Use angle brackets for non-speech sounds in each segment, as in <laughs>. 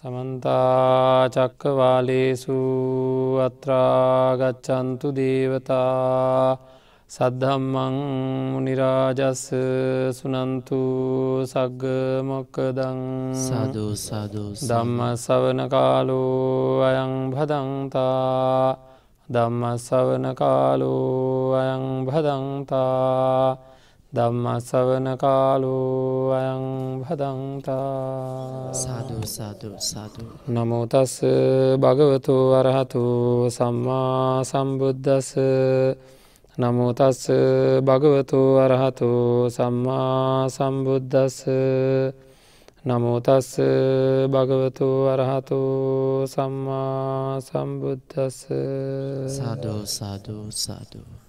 සමන්තාචක්කවාලේසු අත්‍රාගච්චන්තු දේවතා සද්ධම්මං නිරාජස්ස සුනන්තු සග්ග මොක්කදං සදුසාදු දම්ම සවන කාලෝ අයං භදන්තා දම්ම සවන කාලෝ අයං භදන්තා ධම්මසවන කාලෝ අයං පදන්තා සාධසාධසාධ නමුතස් භගවතු වරහතු සම්මා සම්බුද්ධස නමුතස් භගවතු වරහතු සම්මා සම්බුද්ධස නමුතස් භගවතු වරහතු සම්මා සම්බුද්ධස සාධෝසාධෝසාධූ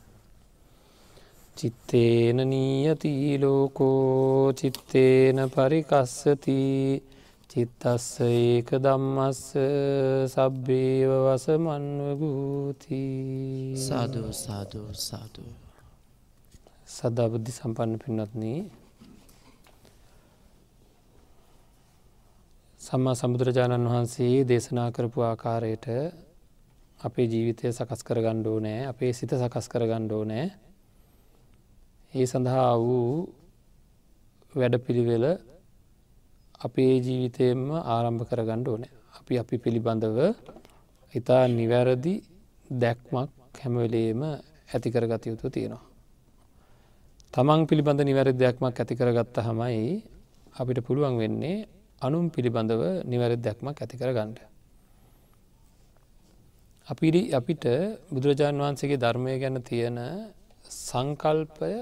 චිත්තේන නීයති ලෝකෝ චිත්තේන පරිකස්සති චිත්තස්ස ඒක දම්මස්ස සබ්බේව වස මන්වගූති සාධූ සාධූ සාධූ සදාබුද්ධි සම්පන්න පින්නත්නී සම්මා සම්බුදුරජාණන් වහන්සේ දේශනා කරපු ආකාරයට අපේ ජීවිතය සකස් කර ගණ්ඩෝ නෑ අපේ සිත සකස් කර ගණ්ඩෝ නෑ ඒ සඳහා වූ වැඩපිළිවෙල අපේ ජීවිතයෙන්ම ආරම්භ කරගණ්ඩ ඕන අපි අපි පිළිබඳව ඉතා නිවැරදි දැක්මක් හැමවෙලේම ඇතිකරගත යුතු තියෙනවා. තමන් පිළිබඳ නිවැරදි දෙයක්මක් ඇතිකරගත්ත හමයි අපිට පුළුවන් වෙන්නේ අනුම් පිළිබඳව නිවැරදි දෙයක්මක් ඇතිකරගණ්ඩ. අපිරි අපිට බුදුරජාණන් වහන්සේගේ ධර්මය ගැන තියෙන සංකල්පය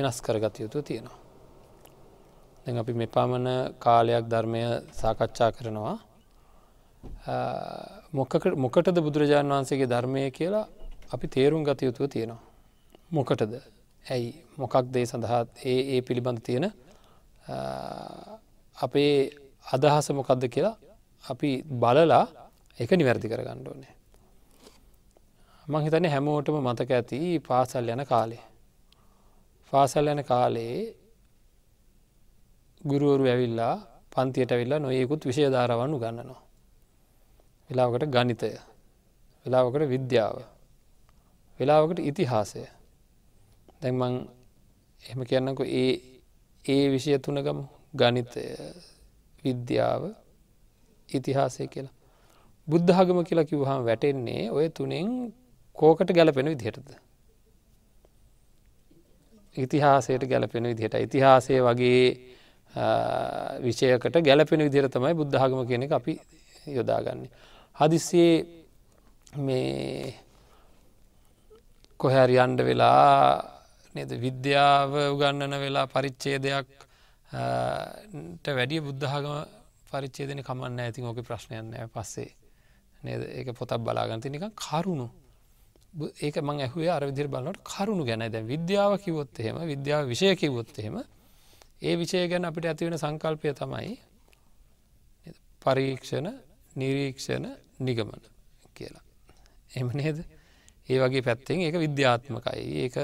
වෙනස් කරගත යුතු තියෙනවා. දැන් අපි මෙ පාමණ කාලයක් ධර්මය සාකච්ඡා කරනවා. මොකටද බුදුරජාණන් වහන්සේගේ ධර්මය කියලා අපි තේරුම් ගත යුතුව තියෙනවා. මොකටද ඇයි මොකක් දේ සඳහාත් ඒ ඒ පිළිබඳ තියෙන අපේ අදහස මොකක්ද කියලා අපි බලලා එක නිවැරදි කර ගණ්ඩෝනේ. මං හිතන හැමෝටම මතක ඇති පාසල් යන කාලේ පාසල් යන කාලයේ ගුරුවරු ඇවිල්ලා පන්තියට ඇවිල්ලා නොයෙකුත් විෂයධාරවන්නු ගන්නනවා. වෙලාවකට ගනිතය වෙලාවකට විද්‍යාව වෙලාවකට ඉතිහාසය දැන්මං එහෙම කියන්නකු ඒ ඒ විෂය තුනකම ගනිතය විද්‍යාව ඉතිහාසය කියලා බුද්ධාගම කියලා කිව්හම වැටෙන්නේ ඔය තුනෙන් කෝකට ගැලපෙන විදිහටද ඉතිහාසයට ගැලපෙන විදිහට ඉතිහාසය වගේ විෂයකට ගැලපෙන විදිර තමයි බුද්ධාගම කියන එක අපි යොදාගන්නේ. හදිස්සේ මේ කොහැරි අන්ඩ වෙලා නද විද්‍යාව උගන්නන වෙලා පරිච්චේදයක්ට වැඩිය බුද්ධාගම පරිච්චේදන කමන්න ඇතින් ඕක ප්‍රශ්නයන්න පස්සේ නද ඒ පොතක් බලාගන්ති නික කරුණු ඒක මං ඇහුේ අර විදිර බලන්නට කරුණු ගැන දැ විද්‍යාව කිවොත් එහෙම විද්‍යාව විෂය කිවොත් එහෙම ඒ විෂය ගැන අපිට ඇතිවෙන සංකල්පය තමයි පරීක්ෂණ නිරීක්ෂණ නිගමන කියලා. එම නේද ඒ වගේ පැත්තෙන් ඒක විද්‍යාත්මකයි ඒක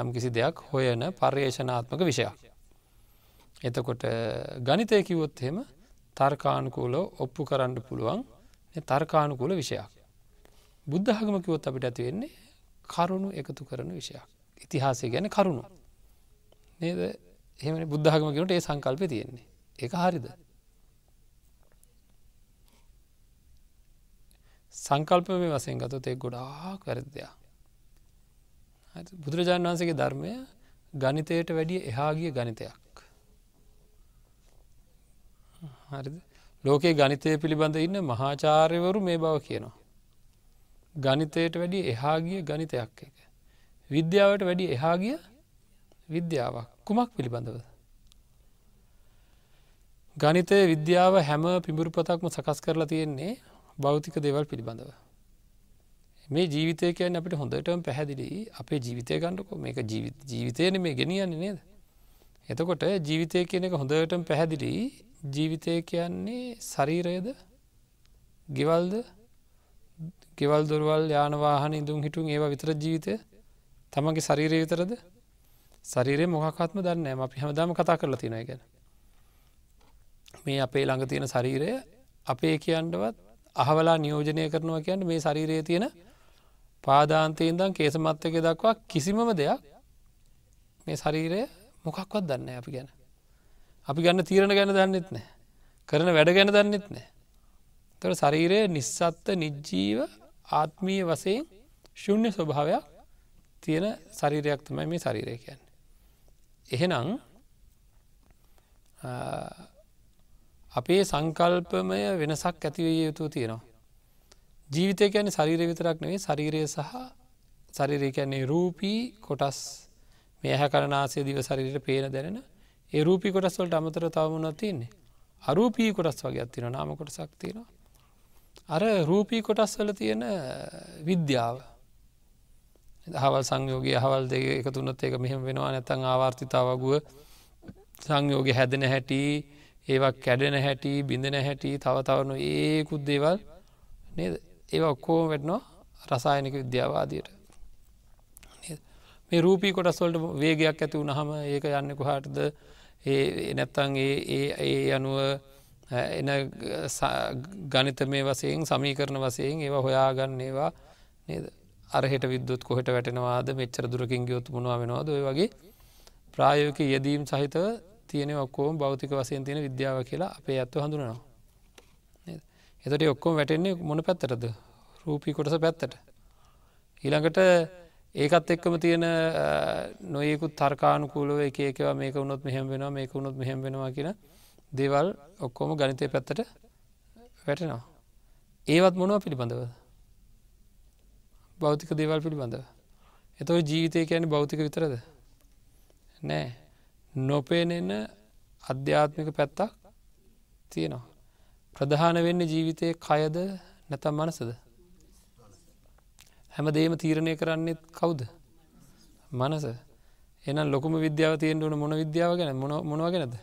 යම් කිසි දෙයක් හොයන පර්යේෂනාත්මක විෂයක්. එතකොට ගනිතය කිවොත් එහෙම තර්කානුකූලෝ ඔප්පු කරන්න පුළුවන් තර්කානුකූල විෂයක්. බුද්ධහගම කිවොත් අපිට ඇති වෙන්නේ කරුණු එකතු කරන විෂයක් ඉතිහාසය ගැන කරුණු නේද එහෙම බුද්ධහගම කිවට ඒ සංකල්පය තියෙන්නේ එක හරිද සංකල්ප මේ වසයෙන් ගතොත් එක් ගොඩා කරදයා බුදුරජාණන් වහන්සේගේ ධර්මය ගනිතයට වැඩිය එහාගිය ගනිතයක් හරි ලෝකයේ ගනිතය පිළිබඳ ඉන්න මහාචාර්යවරු මේ බව කියනවා ගනිතයට වැඩි එහාගිය ගනිතයක් එක. විද්‍යාවට වැඩි එහාගිය විද්‍යාවක් කුමක් පිළිබඳව. ගනිතය විද්‍යාව හැම පිඹුරුපතක්ම සකස් කරලා තියෙන්නේ භෞතික දේවල් පිළිබඳව. මේ ජීවිතයකයන් අපට හොඳටම පැහැදිලි අපේ ජීවිතය ගණ්ඩකෝ මේක ජීවිතයන මේ ගෙනියන්නේ නේද. එතකොට ජීවිතය කියන එක හොඳටම පැහැදිලි ජීවිතය කියන්නේ ශරීරයද ගෙවල්ද ගෙවල් දොරවල් යානවාහන ඉඳුම් හිටුන් ඒ විතර ජීවිතය තමගේ ශරීරය විතරද ශරීරය මොහකත්ම දන්න අපි හැමදාම කතා කරලා තියෙන ගැන මේ අපේ ළඟ තියෙන ශරීරය අපේ කියන්නවත් අහවලා නියෝජනය කරනවා කියන්න මේ ශරීරයේ තියෙන පාදාන්තයන්දන් කේසමත්තක දක්වා කිසිමම දෙයක් මේ ශරීරය මොකක්වත් දන්න අපි ගැන අපි ගන්න තීරණ ගැන දන්නෙත් නෑ කරන වැඩ ගැන දන්නෙත් නෑ තොර ශරීරය නිස්සත්ත නිජ්ජීව ආත්මීය වසයෙන් ශුන්‍ය ස්වභාවයක් තියෙන සරීරයක් තමයි මේ ශරීරයකයන්. එහෙනම් අපේ සංකල්පමය වෙනසක් ඇතිවිය යුතු තියෙනවා. ජීවිතය කියන ශරීර විතරක් නෙවේ ශරීරය සහ ශරීරයකන්නේ රූපී කොටස් මෙහ කරනාසේ දිව ශරීරයට පේන දැනෙන ඒ රූපී කොටස්වලට අමතර තවමුණත් තියන්නේ අරූපී කොටස් වගේ අත්තින නාම කොටසක් තියෙනවා අර රූපී කොටස්වල තියෙන විද්‍යාව දහවල් සංයෝගය හවල් දෙක එක තුන්නත් ඒක මෙහෙම වෙනවා නැතන් ආවාර්ථිතාවගුව සංයෝග හැදෙන හැටි ඒවක් කැඩෙන හැටි බිඳෙන හැටි තවතවරනු ඒකුත් දේවල් නේද ඒව ඔක්කෝ වැටනවා රසායනික විද්‍යාවාදයට මේ රූපී කොටස්වලට වේගයක් ඇති වුණහම ඒක යන්නෙකු හටද ඒ නැත්තන් ඒ ඒ අනුව එන ගනිත මේ වසයෙන් සමීකරන වසයෙන් ඒවා හොයාගන්න ඒවා නේද අරහෙට විද්දුත් කොහට වැටෙනවාද මෙච්චර දුරකින් ගයොත් මුණවා වෙනවාද ඔය වගේ ප්‍රායෝක යෙදීම් සහිත තියෙන ඔක්කෝම බෞතික වසයෙන් තියෙන විද්‍යාව කියලා අපේ ඇත්ව හඳුනනවා. එතට ඔක්කොම වැටෙන්නේ මොන පැත්තරද රූපී කොටස පැත්තට. ඊළඟට ඒකත් එක්කම තියෙන නොයෙකුත් තර්කානුකූලව එක ඒකව මේක වුණොත් මෙහැම් වෙනවා මේක වුණොත් මෙහැම් වෙනවා කියලා දේවල් ඔක්කොම ගනිතය පැත්තට වැටනවා. ඒවත් මොනව පිළිබඳව. බෞතික දේවල් පිළිබඳව. එතව ජීවිතය කියන බෞතික විතරද. නෑ නොපේනෙන්න අධ්‍යාත්මික පැත්තක් තියෙනවා. ප්‍රධාන වෙන්න ජීවිතය කයද නැතම් මනසද. හැමදේම තීරණය කරන්නේ කවුද. මනස එනම් ලොකුම විද්‍යාව තියෙන්ට ඕන මොන විද්‍යාව ගැන මොනව ගැනද.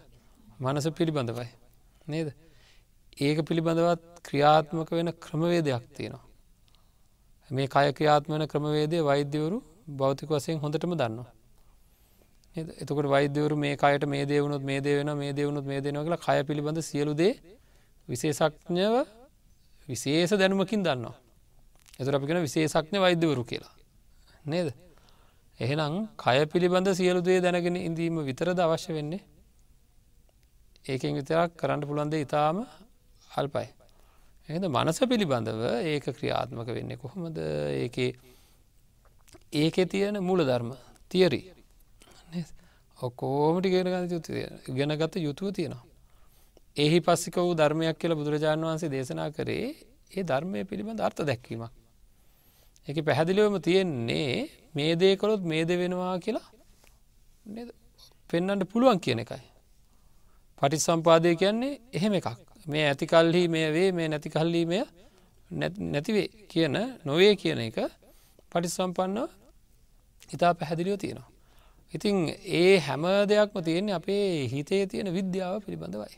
මනස පිළිබඳවයි. නේද. ඒක පිළිබඳවත් ක්‍රියාත්මක වෙන ක්‍රමවේදයක් තියෙනවා. මේ කය ක්‍රියාත්මන ක්‍රමවේදය වෛද්‍යවරු භෞතික වසයෙන් හොඳටම දන්නවා. එතකට වෛද්‍යවරු මේ කයට මේ දේවුණුත් මේ දේවන මේ දේවුණුත් මේ දෙනව කියලා කය පිළිබඳ සියලුදේ විශේෂඥව විශේෂ දැනුමකින් දන්නවා. එතුර අපිගෙන විශේෂක්ඥ වෛද්‍යවරු කියලා. නේද. එහෙනම් කය පිළිබඳ සියලුදේ දැනගෙන ඉඳීම විතරද අවශ්‍ය වෙන්නේ ඒකෙන් විතරක් කරන්න පුළන්ද ඉතාම අල්පයි. එද මනස පිළිබඳව ඒක ක්‍රියාත්මක වෙන්නේ කොහොමද ඒක ඒක තියෙන මූල ධර්ම තියරි ඔකෝමටි ගෙනගත යුතු ගෙනගත යුතුව තියෙනවා. එහි පස්සික වූ ධර්මයක් කියල බුදුරජාණන් වහන්සේ දේශනා කරේ ඒ ධර්මය පිළිබඳ අර්ථ දැක්වීමක්. එක පැහැදිලිවම තියෙන්නේ මේ දේකොළොත් මේද වෙනවා කියලා පෙන්නට පුළුවන් කියන එකයි. පටිත් සම්පාදය කියන්නේ එහෙම එකක් මේ ඇතිකල්හි මේ වේ මේ නැති කල්ලීමය නැතිවේ කියන නොවේ කියන එක පටිස් සම්පන්නව ඉතා පැහැදිලියෝ තියෙනවා. ඉතින් ඒ හැම දෙයක්ම තියෙන්නේ අපේ හිතේ තියෙන විද්‍යාව පිළිබඳවයි.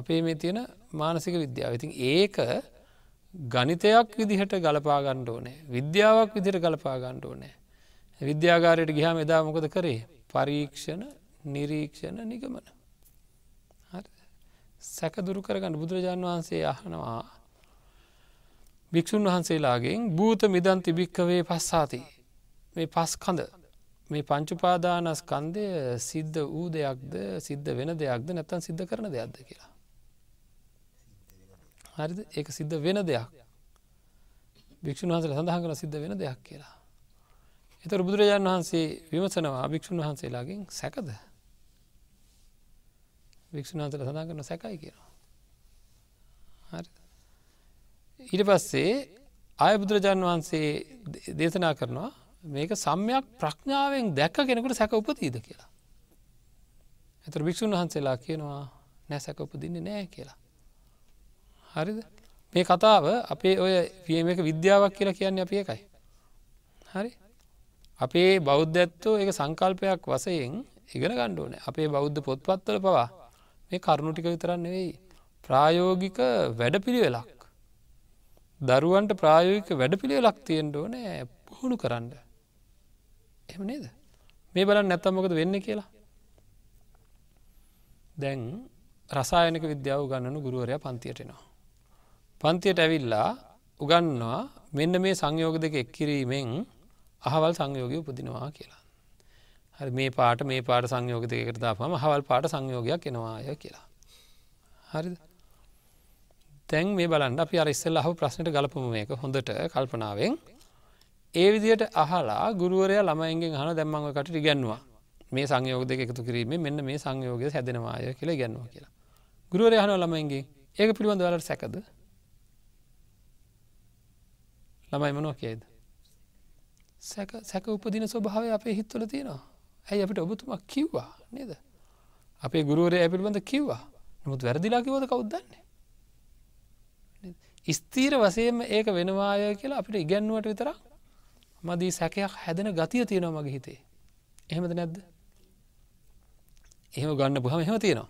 අපේ මේ තියෙන මානසික විද්‍යාව ඉතින් ඒක ගනිතයක් විදිහට ගලපාගණ්ඩ ඕනෑ විද්‍යාවක් විදිට ගලපාගණ්ඩ ඕනෑ විද්‍යාගාරයට ගිහාම එදා මොකද කරේ පරීක්ෂණ නිරීක්ෂණ නිගමන. සැකදුරු කරගන්න බුදුරජාණන් වහන්සේ අහනවා භික්‍ෂූන් වහන්සේලාගෙන් භූත මිදන්ති භික්කවේ පස්සාති මේ පස්කඳ මේ පංචුපාදානස්කන්දය සිද්ධ වූ දෙයක්ද සිද්ධ වෙන දෙයක්ද නැත්තන් සිද්ධ කරන දෙයක්ද කියලා. හරිද ඒක සිද්ධ වෙන දෙයක් භික්‍ෂූන් වහන්සේ සඳහන් කළ සිද්ධ වෙන දෙයක් කියලා. එත බුදුරජාණන් වහන්සේ විමසනවා භික්‍ෂූන් වහන්සේලාගෙන් සැකද වික්ෂුනාන්තල සඳහන් කරන සැකයි කියලා. ඊට පස්සේ ආය බුදුරජාණන් වහන්සේ දේශනා කරනවා මේක සම්යක් ප්‍රඥාවෙන් දැක්ක කෙනෙකුට සැක උපතීද කියලා. ඇතර භික්‍ෂූන් වහන්සේලා කියනවා නෑ සැක උපදින්නේ නෑ කියලා. හරිද මේ කතාව අපේ ඔය පියම එක විද්‍යාවක් කියලා කියන්න අප එකයි. හරි අපේ බෞද්ධත්වෝ එක සංකල්පයක් වසයෙන් ඉගෙන ගණ්ඩුවන අපේ බෞද්ධ පොත්පත්වල පවා මේ කරුණුටික විතරන්න වෙයි. ප්‍රායෝගික වැඩපිළිවෙලක්. දරුවන්ට ප්‍රායෝගික වැඩපිළිවෙලක් තියෙන්ට ඕනෑ පුහුණු කරන්න. එම නේද. මේ බලන්න නැත්තමකද වෙන්න කියලා. දැන් රසායනක විද්‍යාව ගන්නනු ගුරුවරයා පන්තියටනවා. පන්තියට ඇවිල්ලා උගන්නවා මෙන්න මේ සංයෝග දෙක එක් කිරීමෙන් අහවල් සංයෝගය උපදිනවා කියලා. හරි මේ පාට මේ පාට සංයෝග දෙකට දාපම හවල් පාට සංයෝගයක් එනවාය කියලා. හරි තැන් මේ බලන්න අපි අරිස්සල් අහ ප්‍රශ්නයට ගලපම මේක හොඳට කල්පනාවෙන් ඒ විදියට අහලා ගුරුවරය ළමයින්ගෙන් හන දැම්මංව කට ඉගැන්වා මේ සංයෝග දෙක එකතු කිරීම මෙන්න මේ සංයෝගය හැදෙනවාය කියලා ගැන්නවා කියලා. ගුරුවරය හන ළමයින්ගේ ඒක පිළිබඳ වලට සැකද ළමයි මනෝ කියේද සැක උපදින ස්වභාවය අපේ හිත්තුල තියෙනවා ඇයි අපිට ඔබතුමා කිව්වා නේද අපේ ගුරුවරය ඇපිල්බඳ කිව්වා නමුත් වැරදිලා කිවද කවද්දන්නේ ස්තීර වසයම ඒක වෙනවාය කියලා අපිට ඉගැන්නුවට විතර මදී සැකයක් හැදෙන ගතිය තියෙනවා මගේ හිතේ එහෙමද නැද්ද එහෙම ගන්න පුහම එහෙම තියෙනවා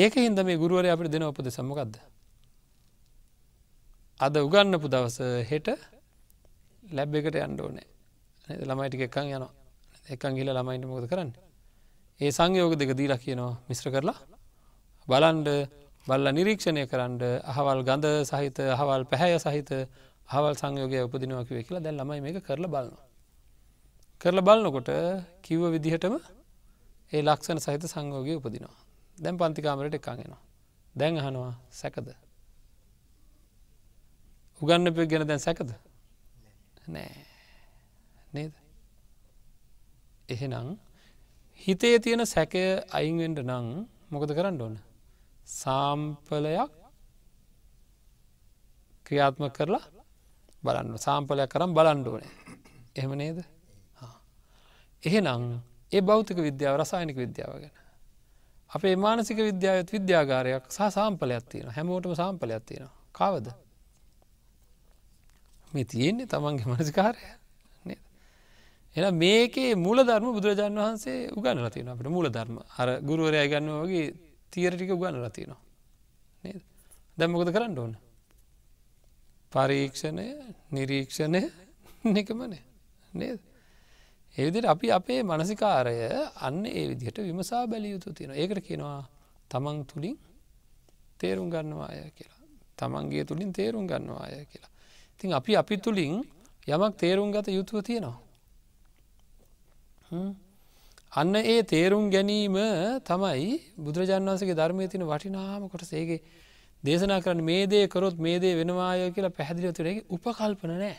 ඒක හින්ද මේ ගුරුවරය අපිට දෙන උපද සම්මකක්ද අද උගන්නපු දවස හෙට ලැබ් එකට යන්න ඕනේ ළමයි ටික එකක් යනවා එකන් ගිල ළමයින්ට මොද කරන්න. ඒ සංයෝග දෙක දීලා කියනවා මිශ්‍ර කරලා බලන්ඩ බල්ල නිරීක්ෂණය කරන්න අහවල් ගඳ සහිත අහවල් පැහැය සහිත හවල් සංයෝගය උපදිනවකිව කියලා දැන් ළමයි මේ කරල බලන්න. කරල බලනකොට කිව්ව විදිහටම ඒ ලක්ෂණ සහිත සංයෝගය උපදිනවා. දැන් පන්තිකාමරට එකගෙනවා. දැන් අහනවා සැකද. උගන්න ප ගෙන දැන් සැකද නෑ නේද. එහෙනම් හිතේ තියෙන සැකය අයින්වෙන්ඩ නං මොකද කරන්න ඕන. සාම්පලයක් ක්‍රියාත්ම කරලා බලන්න සාම්පලයක් කරම් බලන්ඩ ඕනේ. එහෙම නේද එහෙනම් ඒ බෞතික විද්‍යාව රසායනික විද්‍යාව ගැන. අපේ මානසික විද්‍යාවත් විද්‍යාගාරයක් සහ සාම්පලයක් තියෙන හැමෝටම සාම්පලයක් තියෙන කාවද මේ තියෙන්නේ තමන්ගේ මනසිකාරය එ මේකේ මුල ධර්ම බුදුරජාන් වහන්සේ උගන්න ලතින අපට මුල ධර්ම අර ගුරුවරය ගන්න වගේ තීරටික උගන්න ලතිනවා නේද දැම්මකොද කරන්න ඕන පරීක්ෂණය නිරීක්ෂණය එකමනේ නේද ඒවිදිට අපි අපේ මනසිකාරය අන්න ඒ විදිහට විමසා බැලිය යුතු තියෙන ඒකට කියනවා තමන් තුළින් තේරුම් ගන්නවා අය කියලා තමන්ගේ තුළින් තේරුම් ගන්නවා අය කියලා ඉතින් අපි අපි තුළින් යමක් තේරුම් ගත යුතුව තියෙනවා අන්න ඒ තේරුම් ගැනීම තමයි බුදුරජාන් වන්සගේ ධර්මය තින වටිනාම කොට සේගේ දේශනා කරන මේ දේ කරොත් මේ දේ වෙනවාය කියලා පැහැදිලිවතුරේ උපකල්පන නෑ.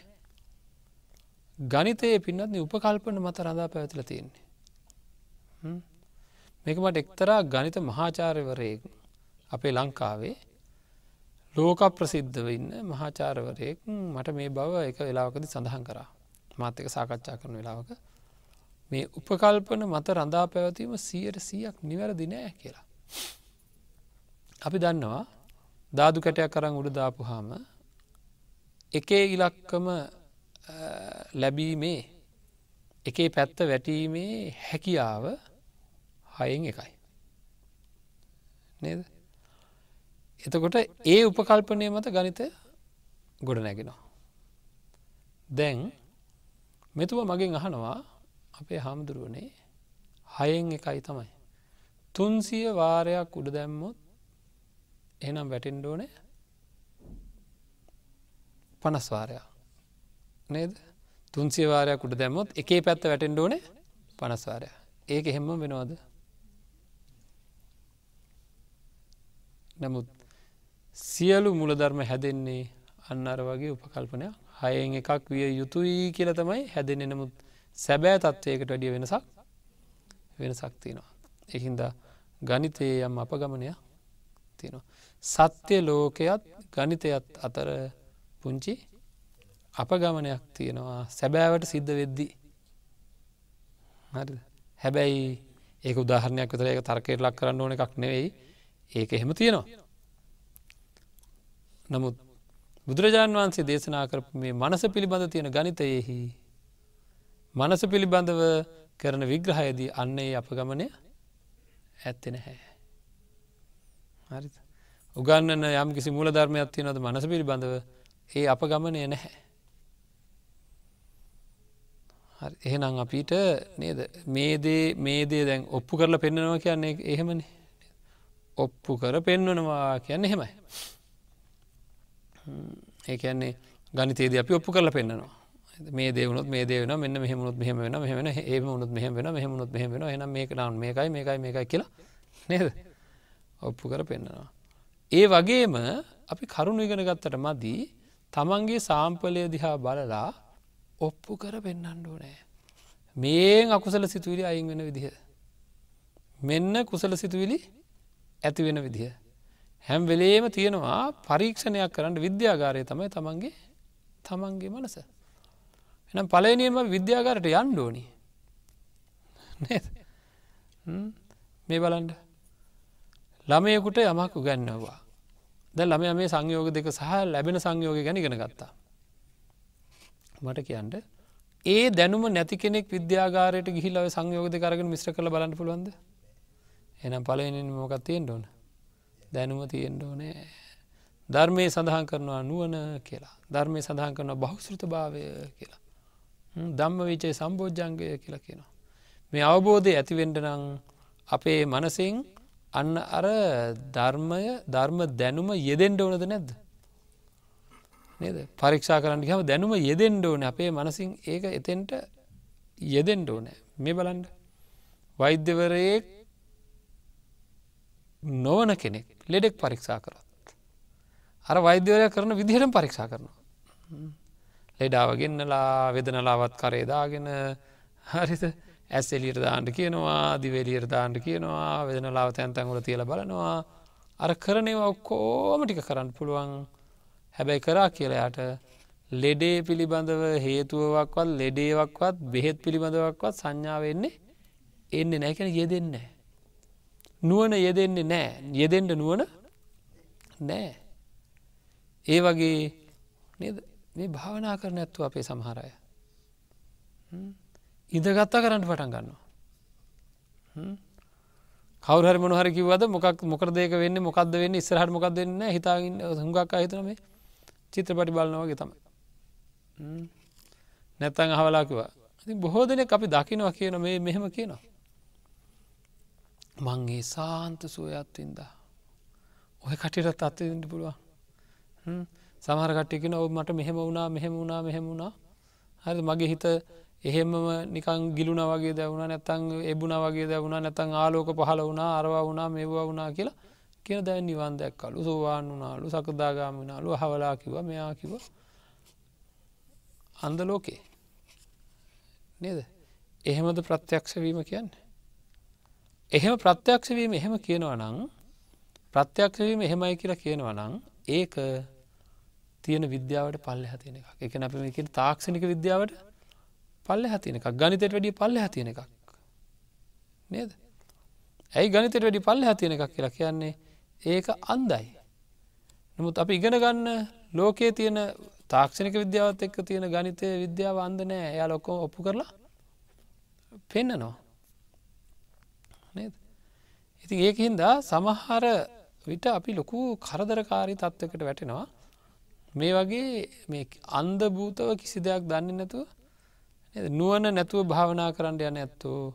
ගනිතය පින්නත් උපකල්පන මත රඳා පැවතිල තියෙන්නේ. මේකමට එක්තරා ගනිත මහාචාර්යවරයෙක් අපේ ලංකාවේ ලෝක ප්‍රසිද්ධව ඉන්න මහාචාරවරයෙක් මට මේ බව එක වෙලාවකද සඳහන් කරා මාත්‍යක සාකච්ඡා කරන වෙලාවක මේ උපකල්පන මත රඳා පැවතීම සියයට සීයක් නිවැරදි නෑ කියලා. අපි දන්නවා දාදු කැටයක් කරං උඩ දාපු හාම එකේ ඉලක්කම ලැබීමේ එකේ පැත්ත වැටීමේ හැකියාව හයෙන් එකයි. නේද? එතකොට ඒ උපකල්පනය මත ගනිත ගොඩ නැගෙනවා. දැන් මෙතුව මගින් අහනවා අපේ හාමුදුරුවනේ හයෙන් එකයි තමයි. තුන්සිය වාරයක් උඩ දැම්මොත් එනම් වැටෙන්ඩෝනේ පනස්වාරයා නේද තුන්සිවාරයක් උඩ දැමොත් එකේ පැත්ත වැටෙන්ඩෝනේ පනස්වාරයා ඒක එහෙම වෙනවාද නමුත් සියලු මුලධර්ම හැදෙන්නේ අන්න අර වගේ උපකල්පනයක් හයෙන් එකක් විය යුතුයි කියල තමයි හැදෙන නමුත් සැබෑ තත්ත්වයකට වැඩිය වෙනසක් වෙනසක් තියෙනවා. එහින්ද ගනිතයේ යම් අපගමනය තියෙනවා. සත්‍ය ලෝකයත් ගනිතයත් අතර පුංචි අපගමනයක් තියෙනවා සැබෑවට සිද්ධ වෙද්දී. හැබැයි ඒක උදාහරණයක් විතර ඒක තර්කයට ලක් කරන්න ඕන එකක් නෙවෙයි ඒක එහෙම තියෙනවා. නමුත් බුදුරජාණන් වහන්සේ දේශනා කර මේ මනස පිළිබඳ තියෙන ගනිතයෙහි මනස පිළිබඳව කරන විග්‍රහයදී අන්නේ අප ගමනය ඇත්තෙන හැ. හරි උගන්න යම් කිසි මුල ධර්මයක් තියෙනද මනස පිළිබඳව ඒ අප ගමනය නැහැ. එහෙනම් අපිට නේද මේදේ මේදේ දැන් ඔප්පු කරලා පෙන්නවා කියන්නේ එහෙමන ඔප්පු කර පෙන්වනවා කියන්න එහෙමයි ඒකන්නේ ගනිතේද අපි ඔප්පු කරලා පෙන්නවා මේ දේවුණුත් මේ දේවන මෙන්න මෙහමුණුත් මෙහම වෙන මෙහමෙන ඒ මුණුත් මෙහම වෙන මෙහමුණුත් මෙහම වෙන එන මේ නවන් මේකයි මේකයි මේකයි කියලා නේද ඔප්පු කර පෙන්න්නවා. ඒ වගේම අපි කරුණු ඉගෙන ගත්තට මදී තමන්ගේ සාම්පලය දිහා බලලා ඔප්පු කර පෙන්න්නඩුව නෑ. මේ අකුසල සිතුවිලි අයින් වෙන විදිහ. මෙන්න කුසල සිතුවිලි ඇති වෙන විදිහ. හැම් වෙලේම තියෙනවා පරීක්ෂණයක් කරන්න විද්‍යාගාරය තමයි තමන්ගේ තමන්ගේ මනස. එනම් පලනියම විද්‍යාගරට යන්න ඕනි මේ බලන්ඩ ළමයකුට යමක් උගැන්නවා ද ළමය මේ සංයෝග දෙක සහ ලැබෙන සංයෝග ගැනිගෙන ගත්තා මට කියන්ට ඒ දැනුම නැති කෙනෙක් විද්‍යාගාරයට ගිහිල්ලව සංයෝග කරගෙන මිශ්‍ර කළ බලන්න පුළුවන්ද එනම් පලනින් මොකක් තියෙන් ඕන දැනුම තියෙන් ඕනේ ධර්මය සඳහන් කරනවා නුවන කියලා ධර්මය සඳහන් කරන බෞසෘත භාවය කියලා ධම්ම විචය සම්බෝජ්ජන්ගය කියලා කියනවා. මේ අවබෝධය ඇතිවෙන්ඩනං අපේ මනසිං අන්න අර ධර්මය ධර්ම දැනුම යෙදෙන්ඩ ඕනද නැද්ද. නේද පරික්ෂා කරන්න හම දැනුම යෙදෙන්ඩ ඕන අපේ මනසිං ඒක එතෙන්ට යෙදෙන්ඩ ඕනෑ මේ බලන්ඩ වෛද්‍යවරයෙක් නොවන කෙනෙක් ලෙඩෙක් පරික්ෂා කරත්. අර වෛද්‍යවරය කරන විදිහටම පරික්ෂා කරනවා. ලෙඩාව ගෙන්න්නලා වෙදනලාවත් කරේදාගෙන හරිත ඇස් එලියර්දාන්ට කියනවා දිවලියර්දාන්ට කියනවා වෙදනලාව තැන්තැන්ගල තියල බලනවා අර කරනව ඔක්කෝම ටික කරන්න පුළුවන් හැබැයි කරා කියලයාට ලෙඩේ පිළිබඳව හේතුවක්වත් ලෙඩේවක්වත් බෙහෙත් පිළිබඳවක්වත් සංඥාවවෙන්නේ එන්න නැකැන යෙදෙන්න. නුවන යෙදෙන්නේ නෑ යෙදෙන්ට නුවන නෑ ඒ වගේ නේද මේ භාවනා කරන ඇත්තු අපේ සමහරය ඉඳගත්තා කරන්න පටන් ගන්නවා කවර මොහර කිවද මොකක් මොකරදයක වෙන්න මොකක්ද වෙන්න ඉස්සරහට මොකක් දෙන්න හිතාගන්න හුඟක් අහිතන මේ චිත්‍රපටි බලනවගේ තමයි නැත්තන් අහවලා කිවා ඇති බොහෝ දෙනෙක් අපි දකිනවා කියන මේ මෙහෙම කියනවා මංගේ සාන්ත සුවයත්තින්දා ඔය කටිරත් අත්තදට පුළුවන් සමහරකට්ටිකෙන ඔව මට මෙහෙම වුණා මෙහෙම වුණා මෙහෙම වුණා හරි මගේ හිත එහෙම නිකං ගිලුණ වගේ දැවුණ නැතන් එබුණ වගේ දැවුණ නැතන් ආලෝක පහල වුණා අරවා වුණා මෙවා වුණා කියලා කියන දැන් නිවන් දැක්කලු සෝවාන් වුනාලු සකදාගාමිනාලු හවලා කිව මෙයා කිව අන්ද ලෝකේ නේද එහෙමද ප්‍රත්‍යක්ෂවීම කියන්න එහෙම ප්‍රත්‍යක්ෂවීම එහෙම කියනවනං ප්‍රත්‍යක්ෂවීම එහෙමයි කියලා කියනවනං ඒක තියෙන විද්‍යාවට පල්ල හතින එකක් එක අප මේ තාක්ෂණික විද්‍යාවට පල්ල හතින එකක් ගනිතයට වැඩිය පල්ල හතින එකක් නේද ඇයි ගනිතයට වැඩි පල්ල හතින එකක් කියලා කියන්නේ ඒක අන්දයි නමුත් අපි ඉගෙන ගන්න ලෝකයේ තියෙන තාක්ෂණික විද්‍යාවත් එක්ක තියෙන ගනිතය විද්‍යාව අන්දනෑ එයා ලොකෝ ඔප්පු කරලා පෙන්නනවා නේද ඉති ඒකහින්දා සමහර විට අපි ලොකු කරදරකාරී තත්ත්වකට වැටෙනවා මේ වගේ අන්දභූතව කිසි දෙයක් දන්න නැතුව නුවන නැතුව භාවනා කරන්න යන ඇත්තෝ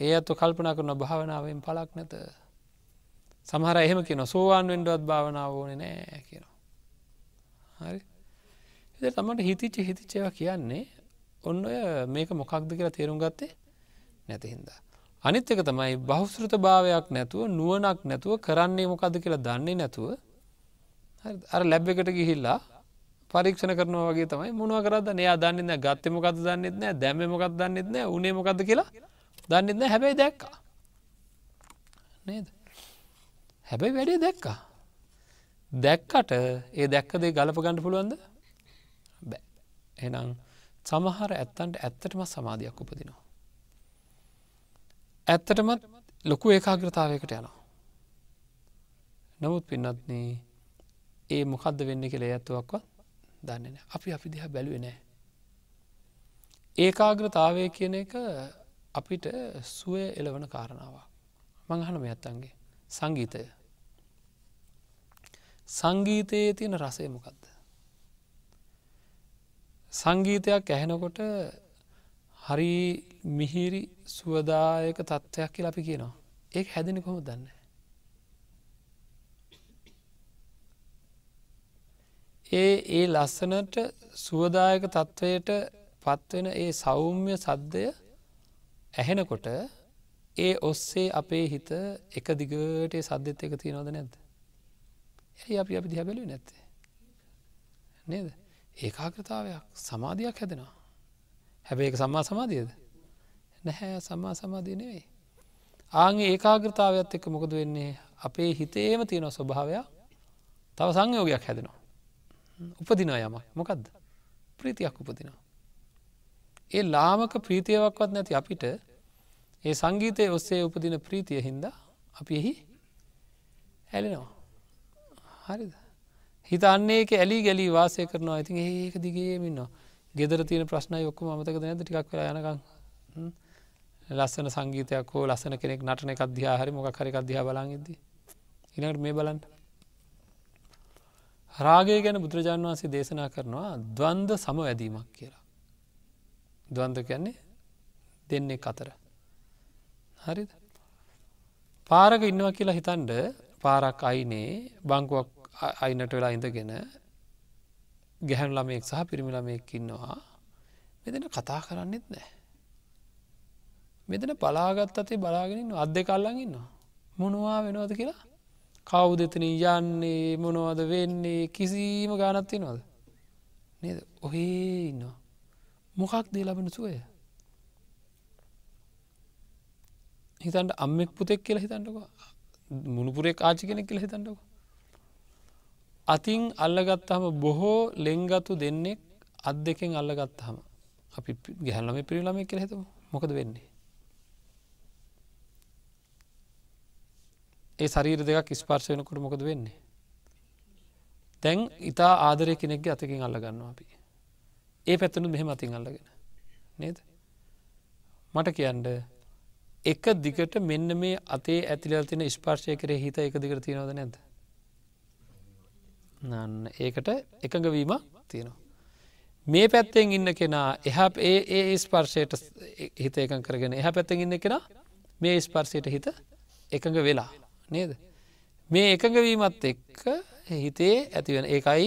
ඒ ඇත්තු කල්පනා කරන භාවනාවෙන් පලක් නැත සමහර එහෙම කියන සෝවාන් වෙන්ඩුවත් භාවනාව ඕන නෑ කියනවා හරි එ තමට හිතිච්ච හිතිච්චව කියන්නේ ඔන්න ඔය මේක මොකක්ද කියලා තේරුම් ගත්තේ නැතිහින්දා. අනිත් එක තමයි බෞස්ෘත භාවයක් නැතුව නුවනක් නැතුව කරන්නේ මොකද කියලා දන්නේ නැතුව අර ලැබ් එකට ගිහිල්ලා පරීක්ෂණ කරනවා වගේ තමයි මොනවා කරද නයා දන්නන්න ගත්තමකද දන්නෙත් නෑ දැමමකක් දන්නෙත් නෑ උනේමකද කියලා දන්නෙන්න හැබැයි දැක්කා නේද හැබැයි වැඩේ දැක්කා දැක්කට ඒ දැක්කදේ ගලප ගණඩ පුළුවන්ද බෑ එනම් සමහර ඇත්තන්ට ඇත්තටම සමාධයක් උපදිනවා ඇත්තටමත් ලොකු ඒකාග්‍රතාවයකට යනවා නමුත් පින්නත්න්නේ ඒ මොකක්ද වෙන්න කියලා ඇත්තුවක්වත් දන්නන අපි අපි දිහ බැලුව නෑ. ඒකාග්‍රතාවය කියන එක අපිට සුවය එලවන කාරණාවක්. මංහන මෙත්තන්ගේ සංගීතය. සංගීතයේ තියෙන රසේ මොකක්ද. සංගීතයක් ඇහෙනකොට හරි මිහිරි සුවදායක තත්ත්වයක් කියලා අපි කියනවා. ඒ හැදෙන කොහොම දන්නේ. ඒ ඒ ලස්සනට සුවදායක තත්ත්වයට පත්වෙන ඒ සෞම්‍ය සද්ධය ඇහෙනකොට ඒ ඔස්සේ අපේ හිත එක දිගට සද්ධත් එක තියනොද නැද්ද. ඇයි අපි අපි දිහැබැලි නැත්තේ. නේද ඒකාකෘතාවයක් සමාධයක් හැදෙනවා. හැබැ එක සම්මා සමාධියද. නැහැ සම්මා සමාධිය නෙවෙයි. ආගේ ඒකාග්‍රතාවත් එක්ක මොකද වෙන්නේ අපේ හිතේම තියෙන ස්වභාවයක් තව සංයෝගයක් හැදෙනවා. උපදිනා යමක් මොකක්ද ප්‍රීතියක් උපදිනවා. ඒ ලාමක ප්‍රීතියවක්වත් නැති අපිට ඒ සංගීතය ඔස්සේ උපදින ප්‍රීතිය හින්දා අපි එහි ඇලෙනවා. හරිද. හිතන්නේ ඇලි ගැලි වාසය කරනවා ඇතින් ඒක දිගේමින්නවා ගෙදර තියෙන ප්‍රශ්නය ඔක්කම අමතක නැද ටික් කර යනකං ලස්සන සංගීතයක් හෝ ලස්සන කෙනෙක් නටන එකක් දිහා හරි මොකක් හරිකක් දිහා බලන් ඉදී. ඉනට මේ බලන්ට රාගය ගැන බුදුරජාණන් වන්සේ දේශනා කරනවා දවන්ද සම වැදීමක් කියලා. දවන්ද කියන්නේ දෙන්නේ අතර. හරි පාරක ඉන්නවා කියලා හිතන්ඩ පාරක් අයිනේ බංකුවක් අයිනට වෙලා ඉඳගෙන ගැහැන් ළමයෙක් සහ පිරිමි ළමයෙක් ඉන්නවා මෙදන කතා කරන්නෙත් නෑ. මෙදන බලාගත් අතේ බලාගෙනන්න අධ දෙකල්ලඟ ඉන්නවා මොනවා වෙනවද කියලා කවු දෙතන යන්නේ මොනවද වෙන්නේ කිසිීම ගානත්තිය නොද නේද ඔහේ ඉන්නවා මොකක් දේ ලබෙන සුවය හිතන්ට අම්මෙක් පුතෙක් කියලා හිතන්නකෝ මුණපුරෙක් ආචි කෙනෙක් කියල හිතන්නකෝ අතින් අල්ලගත්තහම බොහෝ ලෙංගතු දෙන්නෙක් අත් දෙකෙන් අල්ලගත්තහම අපි ගැහල්ලම පිරිලම කියල හිතම මොකද වෙන්නේ ඒ සරීර දෙකක් ස්පර්ශ වෙනකොට මොකද වෙන්නේ. තැන් ඉතා ආදරය කෙනෙක්ග අතකින් අල්ලගන්නවා අපි. ඒ පැත්තනු මෙහෙම අතින් අල්ලගෙන නේද. මට කියන්ඩ එක දිගට මෙන්න මේ අතේ ඇතිලල් තින ස්පර්ශය කරේ හිත එක දිගට තියෙනවද නැද. නන්න ඒකට එකඟවීම තියෙනවා. මේ පැත්තෙන් ඉන්න කෙනා එහ ඒ ඒ ස්පර්ශයට හිත එකන් කරගෙන එහ පැත්තෙන් ඉන්න කෙනා මේ ස්පර්ශයට හිත එකඟ වෙලා නේද. මේ එකඟවීමත් එක්ක හිතේ ඇතිවෙන ඒකයි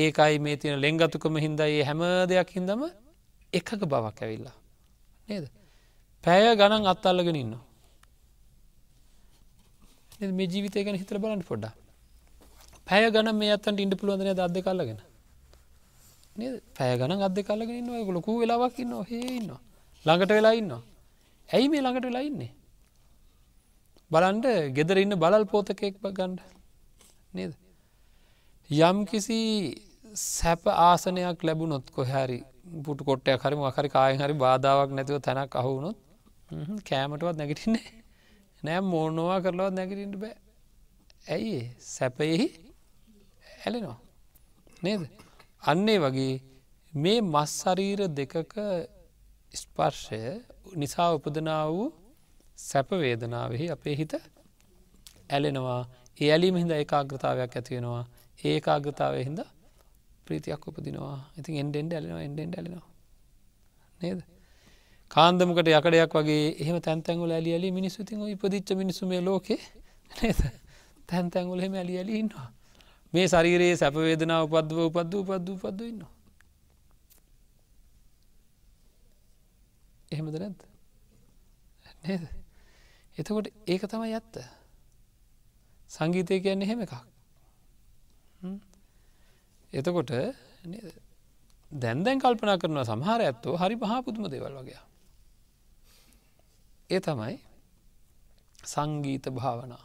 ඒකයි මේ තියෙන ලෙංගතුකම හින්දයි හැම දෙයක් හින්දම එකක බවක් ඇවිල්ලා. නේද. පැය ගණන් අත්තල්ලගෙන ඉන්නවා. මේ ජීවිතය ගැන හිතර බලන්න පොඩ්ඩා. පැය ගන මේ අත්තන්ට ඉඩ පුළුවන්දන අද කල්ලගෙන පැය ගන අද කල්ලගෙන න්න ලොකු වෙලාවක් ඉන්න හේඉන්න ළඟට වෙලා ඉන්න ඇයි මේ ළඟට වෙලා ඉන්නේ බලන්ට ගෙදර ඉන්න බලල් පෝතකයෙක් ගණ්ඩ නේද. යම් කිසි සැප ආසනයක් ලැබුණොත් කොහැරි පුට කොට්ටය හරිම අකරි කායෙන් හරි බාධාවක් නැතිව තැනක් අහුුණොත් කෑමටවත් නැගටින්නේ <laughs> නෑ මෝනවා කරලවත් නැගටින්ට බෑ ඇයි සැපයෙහි ඇලෙනවා නේද අන්නේ වගේ මේ මස් සරීර දෙකක ස්පර්ශය නිසා උපදනා වූ සැපවේදනාවෙහි අපේ හිත ඇලෙනවා ඒ ඇලීම හිද ඒකාග්‍රතාවයක් ඇතිවෙනවා ඒකාග්‍රතාවය හින්ද ප්‍රීතියක් උපදිනවා ඉතින් එන්ඩෙන්ඩ ඇලෙනවා එන්ඩෙන්ඩ ඇලෙනවා නේද කාන්දමකට යකඩයක් වගේ එහම තැන්තැංගුල ඇලි ඇලි මිනිස්සු තින් ඉපදිච්ච මිනිසුමේ ලෝක නේද තැන්තැංගුල හෙම ඇලි ඇලි ඉන්නවා මේ ශරීරයේ සැපවේදනා උපද්ව උපද්ද උපද්ද උපද්ද ඉන්නවා එහෙමද නැද්ද නේද එතකොට ඒක තමයි ඇත්ත සංගීතය කියන්නේ හෙම එකක් එතකොට දැන්දැන් කල්පනා කරනවා සමහර ඇත්තෝ හරි පහපුතුම දෙවල් වගේ ඒ තමයි සංගීත භාවනා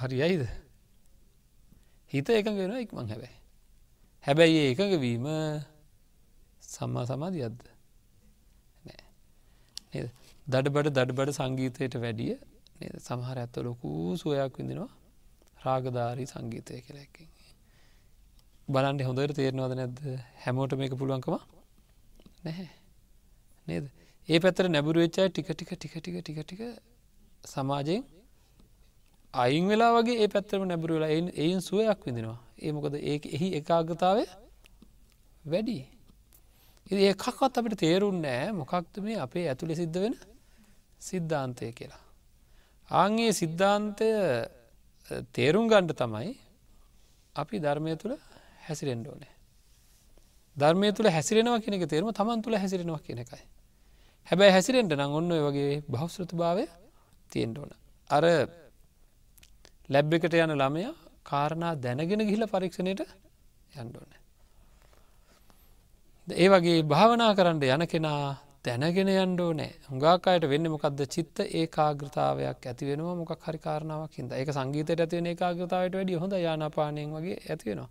හරි අයිද හිත එකඟ වෙන ඉක්මං හැබැයි හැබැයි ඒ එකඟවීම සම්මා සමාධියද්ද නේද දඩබඩ දඩබඩ සංගීතයට වැඩිය නේද සමහර ඇත්ත ලොකූ සුවයක් විඳිනවා රාගධාරී සංගීතය කලැකින් බලන්ට හොඳට තේරනවාද නැද හැමෝට මේක පුළුවන්කම නැහැ නේද ඒ පැතර නැබුරු වෙච්චා ටික ටික ටික ටික ටික ටික සමාජයෙන් අයින් වෙලා වගේ ඒ පැත්තරම නැබුරු වෙලා එයින් සුවයක් විඳෙනවා ඒ මොකද ඒ එහි එකාගතාව වැඩි ඒ එකක්වත් අපට තේරුන් නෑ මොකක්ද මේ අපේ ඇතුළි සිද්ධ වෙන සිද්ධාන්තය කියලා. ආංගේ සිද්ධාන්තය තේරුම් ගණ්ඩ තමයි අපි ධර්මය තුළ හැසිරෙන්ඩ ඕනෑ. ධර්මය තුළ හැසිරෙනවා කෙනෙක තේරම තමන් තුළ හැසිරෙනවා කෙනෙකයි. හැබැයි හැසිරෙන්ට නං ඔන්න වගේ භෞස්ෘති භාවය තියෙන්ට ඕන. අර ලැබ්බෙකට යන ළමයා කාරණා දැනගෙන ගිහිල පරීක්ෂණයට යන්ඩෝන. ඒ වගේ භාවනා කරන්න යන කෙනා දැනගෙන යන්ඩෝ නෑ හුඟාකායට වෙන්න මොකක්ද චිත්ත ඒ කාග්‍රතාවයක් ඇතිවෙනවා මොකක් හරිකාරණාවක් හිද එක සංගීතයට ඇතිවෙන ඒකාග්‍රතාවට වැඩි හොඳ යානපානයෙන් වගේ ඇතිවෙනවා.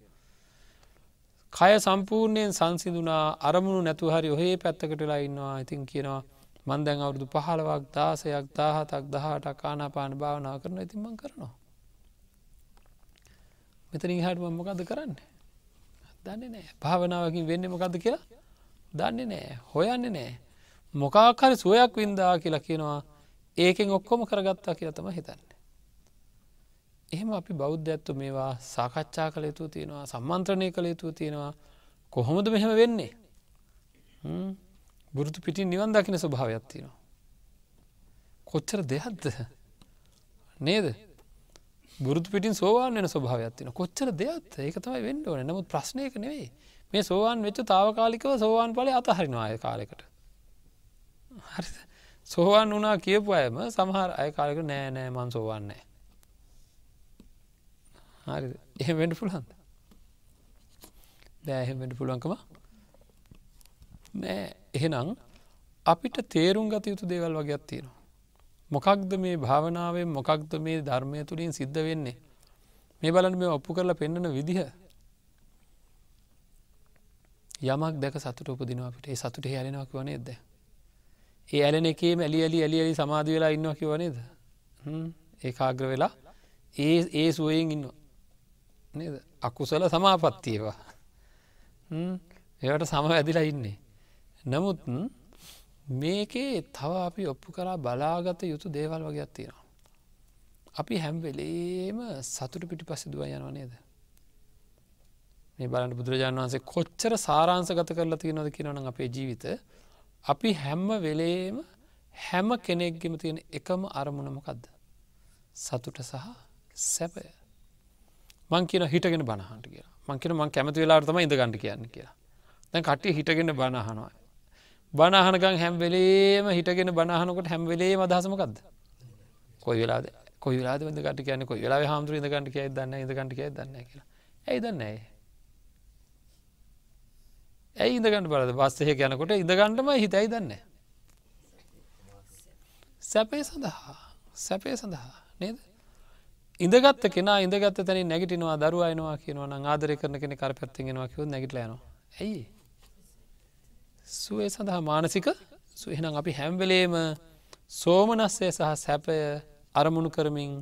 කය සම්පූර්ණයෙන් සංසිදුනා අරමුණු නැතු හරි ඔහේ පැත්තකටලා ඉන්නවා ඉතින් කියනවා මන්දැන් අවුරුදු පහලවක් දාසයක් දාහතක් දහටක් ආනාපාන භාවනා කරන ඉතින්මං කරනවා. මෙතනින් හට මම්මකද කරන්නේ. දන්නේ නෑ භාවනාවකින් වෙන්න මොකක්ද කියලා දන්නේ නෑ හොයන්නේ නෑ මොකාකරි සුවයක් වින්දා කියලා කියනවා ඒකෙන් ඔක්කොම කරගත්තා කියලා තම හිතන්න එහෙම අපි බෞද්ධත්තු මේවා සාකච්ඡා කළ යුතු තියෙනවා සම්මන්ත්‍රණය කළ යුතු තියෙනවා කොහොමද මෙහෙම වෙන්නේ බුරුතු පිටි නිවන් දකින ස්වභාවයක් තියෙනවා කොච්චර දෙයක්ද නේද ගුරුතු පිටින් සෝවාන් වෙන ස්වභාවයක්ත්තින කොච්චර දෙයක්ත් ඒක තමයි වෙන්න ඕන නමුත් ප්‍රශ්නයක නෙවෙයි මේ සෝවාන් වෙච්ච තාවකාලිකව සෝවාන් පලය අතහරින අය කාලෙකට හරි සෝවාන් වනා කියපු අයම සමහර අයකාලෙක නෑනෑ මන් සෝවන්නේ හරි එහෙ වැඩ පුළන්ද දෑහෙ වැඩ පුළුවන්කම නෑ එහෙනම් අපිට තේරුම් ගත යුතු දේවල් වගේත් තියෙනවා මොකක්ද මේ භාවනාවෙන් මොකක්ද මේ ධර්මය තුළින් සිද්ධ වෙන්නේ මේ බලන් මේ ඔප්පු කරලා පෙන්න්නන විදිහ යමක් දැක සතුට උපදිනවා අපට ඒ සතුට හැලෙනවා කිවනේද ඒ ඇලන එකේ ඇලි ඇලි ඇලි ඇලි සමාධ වෙලා ඉන්නවා කිවනේද ඒ කාග්‍ර වෙලා ඒ ඒ සුවයෙන් ඉන්න නේද අකුසල සමාපත්තියවා ඒවට සම ඇදිලා ඉන්නේ නමුත් මේකේ තව අපි ඔප්පු කරා බලාගත යුතු දේවල් වගේත් තියෙනවා. අපි හැම්වෙලේම සතුට පිටි පස්සෙ දුව යනව නේද. මේ බලට බුදුරජාණන් වහන්සේ කොච්චර සාරංසගත කරලා තියෙනොද කියනවන අපේ ජීවිත අපි හැම්ම වෙලේම හැම කෙනෙක්ගෙම තියෙන එකම අරමුණමකක්ද. සතුට සහ සැපය. මං කියන හිටගෙන බණහන්ට කියලා මං කියන මං කැමති වෙලාට තම ඉඳ ගණඩ කියන්න කියලා. දැන් කට්ටිය හිටගෙන බණහනවා බනහනකං හැම්වෙලේම හිටගෙන බනහනකොට හැම්වෙලේ අදහසමකක්ද කොයි වෙලාද කොයි වෙලා කට කියන්න කොයි වෙලා හාමුදුර ඉද කටික දන්න ඉද කටික දන්න කියලා ඇයි දන්න ඇයි ඇයි ඉදගට බලද බස්සහ යනකොට ඉදගන්නටම හිතයි දන්න සැපේ සඳහා සැපේ සඳහා නේද ඉදගත් කෙන ඉදගත් තැන නැගටිනවා දරුවයනවා කියනවා ආදරය කරන කෙන කර පැත්තිගෙනවා කිව නැගටලයනවා ඇයි සුවය සඳහා මානසික සුවහෙනම් අපි හැම්වෙලේම සෝමනස්සය සහ සැපය අරමුණු කරමින්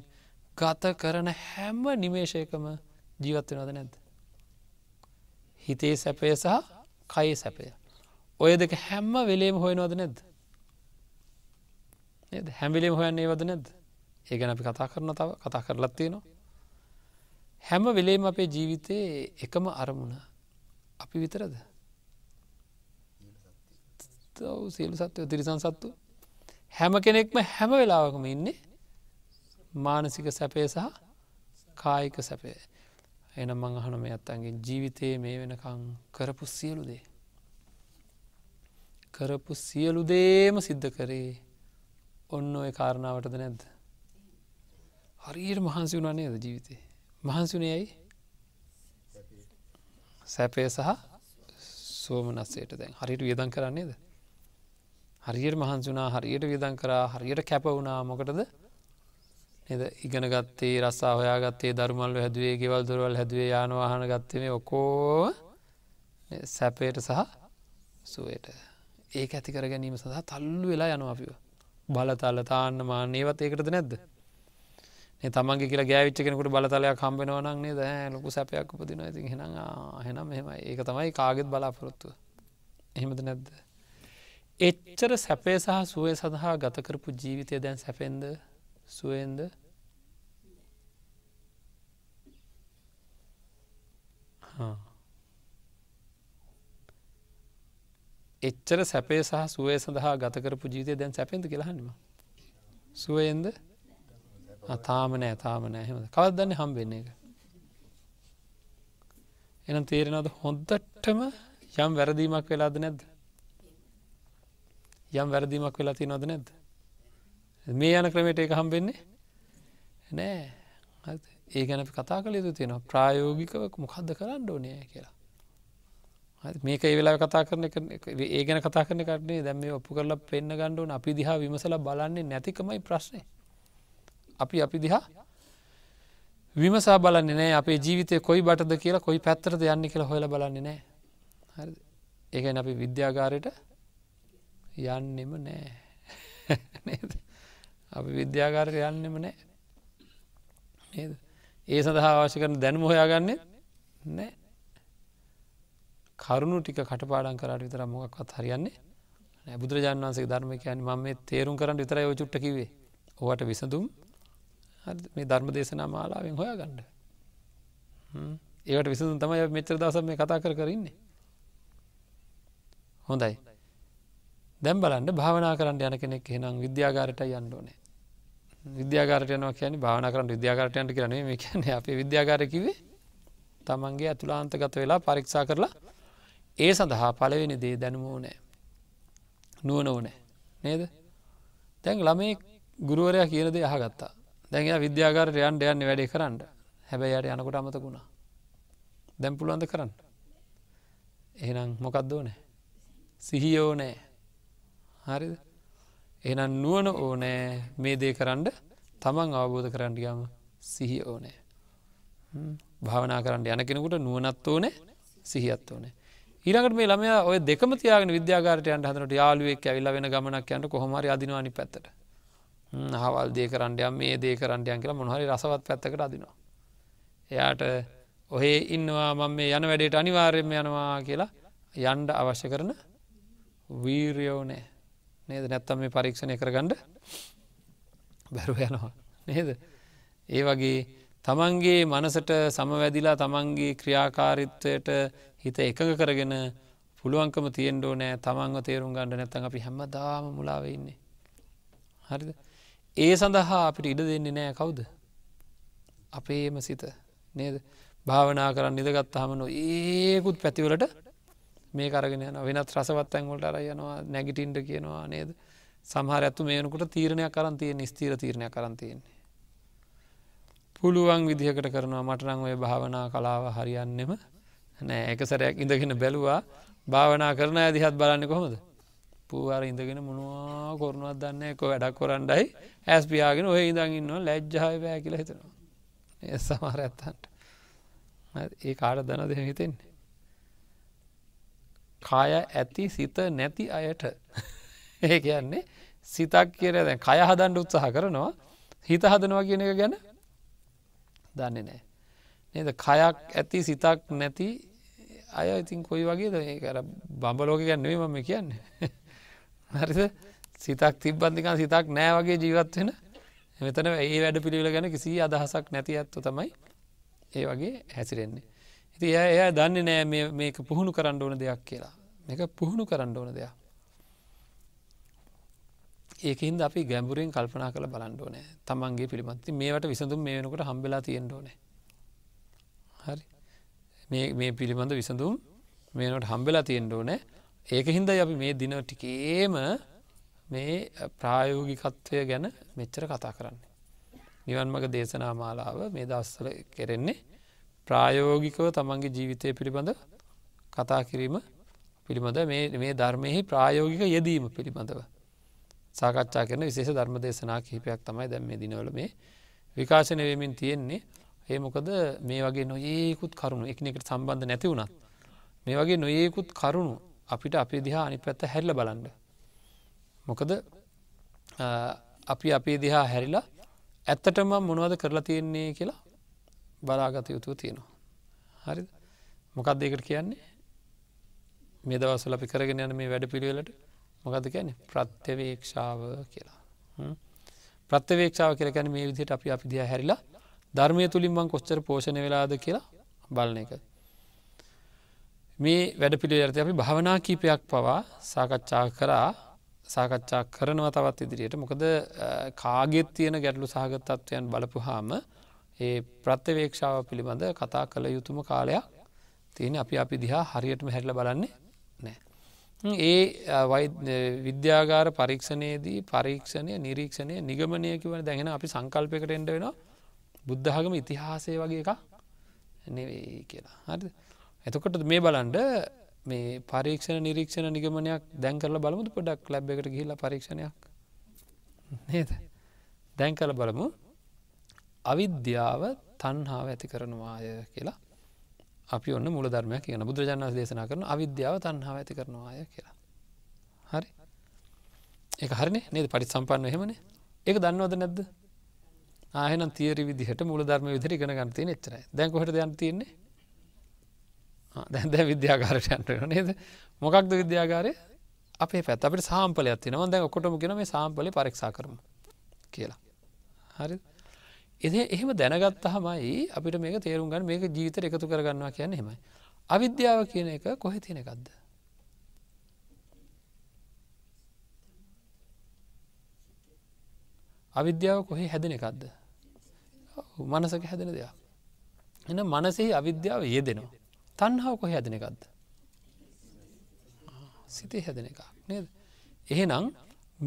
ගත කරන හැම්ම නිමේෂයකම ජීවත්වෙනද නැද්ද. හිතේ සැපය සහ කයි සැපය. ඔය දෙක හැම්ම වෙලේම හොයනවද නැද්. හැමිලේම හොයන්නේ වද නැද්ද. ඒ ගැන අපි කතා කරන තව කතා කරලත්තියනවා. හැම වෙලේම අපේ ජීවිතයේ එකම අරමුණ අපි විතරද. සියලු සත්වය තිරිසන් සත්තු හැම කෙනෙක්ම හැම වෙලාවකම ඉන්නේ මානසික සැපේ සහ කායික සැපේ එනම් මං අහන මේ අත්තන්ගේ ජීවිතයේ මේ වෙනකං කරපු සියලු දේ කරපු සියලු දේම සිද්ධ කරේ ඔන්න ඔය කාරණාවටද නැද්ද හරියට මහන්සි වුණා නේද ජීවිතේ මහන්සිුනේ ඇයි සැපය සහ සෝමනස්සයට දැන් හරිට වියදන් කරන්නේද හරියට මහන්සුනා හරියට වියදන් කරා හරියට කැපවුණා මොකටද එද ඉගෙන ගත්තේ රස්සා හොයා ගත්තේ දර්මල්ල හැදුවේ ගෙවල් දොරවල් හැදුවේ යානවාහන ගත්තේ ඔකෝ සැපයට සහ සුවයට ඒක ඇතිකර ගැනීම සඳහා තල්ලු වෙලා යනු අපිව බලතල්ල තාන්න මානේවත් ඒකටද නැද්ද තමන්ගේ කියලා ගෑවිච්ච කෙනකට බලතලයක් කම්බෙනවනක් නේද ලොකු සැපයක් උපදින ඉති හෙන හෙනම් මෙම ඒක තමයි කාගෙත් බලාපොරොත්තුව එහෙමද නැද්ද එච්චර සැපේ සහ සුවය සඳහා ගතකරපු ජීවිතය දැන් සැපෙන්ද සුවෙන්ද එච්චර සැපේ සහ සුවය සඳහා ගතකරපු ජීවිතය දැන් සැපෙන්ද කියලාහන්නම සුවයෙන්ද අතාමන ඇතාමන ඇහෙම කවදදන්න හම්බෙන්නේ එක එනම් තේරෙනද හොද්දට්ටම යම් වැරදීමක් වෙලාද නැද්ද යම් වැරදීමක් වෙලා තියෙනවද නැද්ද මේ යන ක්‍රමයට එක හම්බෙන්නේ නෑ ඒ ගැන කතා කළ යුතු තියෙනවා ප්‍රායෝගිකව මොකක්ද කරන්න ඕනය කියලා මේක ඒ වෙලා කතා කරන ඒ ගැන කතා කරන කරන්නේ දැම ඔප්පු කරලා පෙන්න්න ගණ්ඩුවන අපි දිහා විමසල බලන්නේ නැතිකමයි ප්‍රශ්නය අපි අපි දිහා විමසා බලන්නේ නෑ අපේ ජීවිතය කොයි බටද කියලා කොයි පැත්තරද යන්න කියලා හොල බලන්නේ නෑ ඒකැන අපි විද්‍යාගාරයට යන්නෙම නෑ අපි විද්‍යාකාරක යන්නෙම නෑ නේද ඒ සඳහා අවශ්‍ය කරන දැනුම හොයාගන්නේ නෑ කරුණු ටික කටපාඩන් කරට විතර මොකක්වත් හරියන්නේ බුදුරජාන් වන්සේ ධර්මකයන් ම මේ තේරුම් කරන්න විතර යෝ චුට්ටකිවේ ඔවට විසඳුම් මේ ධර්ම දේශනා මාලාවෙන් හොයා ගණ්ඩ ඒවට විසඳුම් තමයි මෙච්චර දසම මේ කතා කර කරන්නේ හොඳයි දැම් බලන්ට භාවනා කරන්න යන කෙනෙක් හෙනම් විද්‍යාගාරට යන්නඕනේ විද්‍යාගාරටයන කියන භාවන කරට විද්‍යාගාරටයන්ට කරන මේ කියන අපේ විද්‍යාගාරකිවේ තමන්ගේ ඇතුළාන්තගත වෙලා පරීක්ෂා කරලා ඒ සඳහා පලවෙනි දේ දැනුමෝනෑ නුවන ඕනෑ නේද තැන් ළමේ ගුරුවරයා කියනද අහගත්තා දැන්යා විද්‍යාගාරට යන්ට යන්න වැඩේ කරන්න හැබැයි යට යනකොට අමතකුණා දැම්පුළුවන්ද කරන්න එහෙනම් මොකක්ද ඕනෑ සිහියෝනෑ හරිද එනම් නුවන ඕනෑ මේ දේ කරන්න තමන් අවබෝධ කරන්නගම සිහි ඕනෑ භාවනා කරන්න යන කෙනෙකුට නුවනත් ඕනේ සිහිත් ඕනේ ඊළඟට මේ ළමයා ඔය දෙකම තියාගෙන විද්‍යාකාරයන්ට හඳනට යාලුවෙක් ඇවිල්ල වෙන ගමනක් යන්ට කොහොමරි අදිනවානි පැත්තට හවල් දේ කරන්ඩයම් මේ දේ කරන්ඩයන් කියලා මොහරි රසවත් පැත්තකට අදිනවා එයාට ඔහේ ඉන්නවා මම මේ යන වැඩේට අනිවාර්යම යනවා කියලා යන්ඩ අවශ්‍ය කරන වීර්යෝනෑ නේද නැත්තම් මේ පරීක්ෂණය කරගඩ බැරුව යනවා නේද ඒ වගේ තමන්ගේ මනසට සමවැදිලා තමන්ගේ ක්‍රියාකාරිත්වයට හිත එකඟ කරගෙන පුළුවන්කම තියෙන්ඩෝ නෑ තමන්ව තේරුම් ගණඩ නැත්තන් අපි හැම දාම මුලාව ඉන්නේ හරිද ඒ සඳහා අපිට ඉඩ දෙන්නේ නෑ කවුද අපේම සිත නේද භාවනා කරන්න නිදගත්තාහම නො ඒකුත් පැතිවලට මේ කරගෙන යන වෙනත් රසවත් ඇන්වලට අරයනවා නැගිටින්ට කියනවා නේද සහර ඇතු මේනකුට තීරණයක් කරන්තිය නිස්තීර තීරණය කරන්තියෙන්නේ. පුළුවන් විදිහකට කරනවා මටනං ඔය භාවනා කලාව හරියන්නෙම නෑ එක සැරයක් ඉඳගෙන බැලුවා භාවනා කරන ඇදිහත් බලන්න කොහොමද පූවාර ඉඳගෙන මොනවා කොරුණුවත් දන්න කො වැඩක් කොරන්ඩයි ඇස් පියාගෙන ඔය ඉඳගන්නවා ලැජ්ජාය බෑ කියල හිතෙනවා ඒ සමහර ඇත්තන්ට ඒ කාඩ දන දෙ හිතෙන්නේ කාය ඇති සිත නැති අයට ඒ කියන්නේ සිතක් කියර දැ කය හදන්ඩ උත්සාහ කරනවා හිත හදනවා කියන එක ගැන දන්නේ නෑ. නද කයක් ඇති සිතක් නැති අය ඉතින් කොයි වගේද ඒ කර බම්බලෝක ගැන්නුවේ මම කියන්නේ. හරිද සිතක් තිබ්බන්ධිකන් සිතක් නෑ වගේ ජීවත්වෙන මෙතන ඒ වැඩ පිළිවිල ගැන කිසි අදහසක් නැති ඇත්තු තමයි ඒ වගේ හැසිරෙන්නේ. ඉති එය එය දන්න නෑ මේක පුහුණු කරන්න ඕන දෙයක් කියලා මේක පුහුණු කරන්න ඕන දෙයක් ඒකහින්ද අපි ගැඹුරෙන් කල්පනා කළ බලන්ඩෝනෑ තමන්ගේ පිළිබඳති මේට විසඳුම් මේ වෙනකට හම්බෙලා තියෙන්ඩෝනේ හරි මේ පිළිබඳ විසඳුම් මේනට හම්බෙලා තියෙන්ඩෝනෑ ඒක හින්ද අපි මේ දින ටිකේම මේ ප්‍රායෝගිකත්වය ගැන මෙච්චර කතා කරන්නේ. නිවන්මග දේශනා මාලාව මේ දස්සල කෙරෙන්නේ ප්‍රායෝගිකව තමන්ගේ ජීවිතය පිළිබඳ කතා කිරීම පිළිබඳ මේ ධර්මයෙහි ප්‍රායෝගික යෙදීම පිළිබඳව සාකච්ඡා කරන විශේෂ ධර්ම දේශනා කිහිපයක් තමයි දැම් මේ දිනවල මේ විකාශනය වෙමින් තියෙන්නේ ඒ මොකද මේ වගේ නොයෙකුත් කරුණු එකනෙකට සම්බන්ධ නැති වුණත් මේ වගේ නොයෙකුත් කරුණු අපිට අපි දිහා අනි පැත්ත හැල්ල බලන්ඩ මොකද අපි අපේ දිහා හැරිලා ඇත්තටම මොනවද කරලා තියෙන්නේ කියලා බලාගත යුතුව තියෙනවා. හරි මොකක්ද ඒකට කියන්නේ මෙදවසල අපි කරගෙන යන මේ වැඩ පිළිවෙලට මොකද කියන ප්‍රත්‍යවේක්ෂාව කියලා. ප්‍රත්‍යවේක්ෂාව කරගැන මේ විදිහට අපි අපි දිය හැරිලා ධර්මය තුළින් මං කොච්චර පෝෂණ වෙලාද කියලා බලන එක. මේ වැඩ පිළිවෙලට අපි භාවනා කීපයක් පවා සාකච්ඡා කරා සාකච්ඡා කරනවා තවත් ඉදිරියට මොකද කාගෙත් තියෙන ගැටලු සහගතත්වයන් බලපු හාම ඒ ප්‍රත්්‍යවේක්ෂාව පිළිබඳ කතා කළ යුතුම කාලයක් තියෙන අපි අපි දිහා හරියටම හැටල බලන්නේ නෑ. ඒ විද්‍යාගාර පරීක්ෂණයේදී පරීක්ෂණය නිරීක්ෂණය නිගමනයකිවන දැගෙන අපි සංකල්පයකට එඩ වෙන බුද්ධහගම ඉතිහාසය වගේ එක නෙවෙයි කියලා. හරි එතකොට මේ බලන්ඩ මේ පරීක්ෂණ නිරීක්ෂණ නිගමනයක් දැන් කරල බලමුතු පොඩක් ලැබ් එකට ගහිලා පරීක්ෂණයක් නේද දැන් කළ බලමු අවිද්‍යාව තන්හාාව ඇති කරනවාය කියලා අපි ඔන්න මුල ධර්මය කියන බුදුරජාණන් දේශනා කරන අවිද්‍යාව තන්හාාව ඇති කරනවාය කියලා හරි ඒ හරි නේද පරි සම්පන්න හෙමන ඒක දන්නවද නැද්ද ආයන තීර විදිහට මුල ධර්ම විදිර ගෙන ගන්තය එච්චර දැන්කොට දයන් තියන්නේ දැන්ද විද්‍යාකාරටයන්ට නේද මොකක්ද විද්‍යාකාරය අපේ පැත් අපට සාම්පල ඇතිනව දැන් ඔකොටම ගෙන මේ සාම්පලි පරක්ෂා කරම කියලා හරිද එහෙම දැනගත්තහමයි අපිට මේක තේරුම් ගන්න මේක ජීවිතර එකතු කරගන්නවා කියන්න හෙමයි. අවිද්‍යාව කියන එක කොහෙ තියෙන එකක්ද. අවිද්‍යාව කොහේ හැදෙන එකක්ද. මනසක හැදෙන දෙයක්. එන මනසෙහි අවිද්‍යාව යෙදෙනවා. තන්හාව කොහ හැදෙන එකක්ද. සිතේ හැදෙන එකක් නේද. එහෙනම්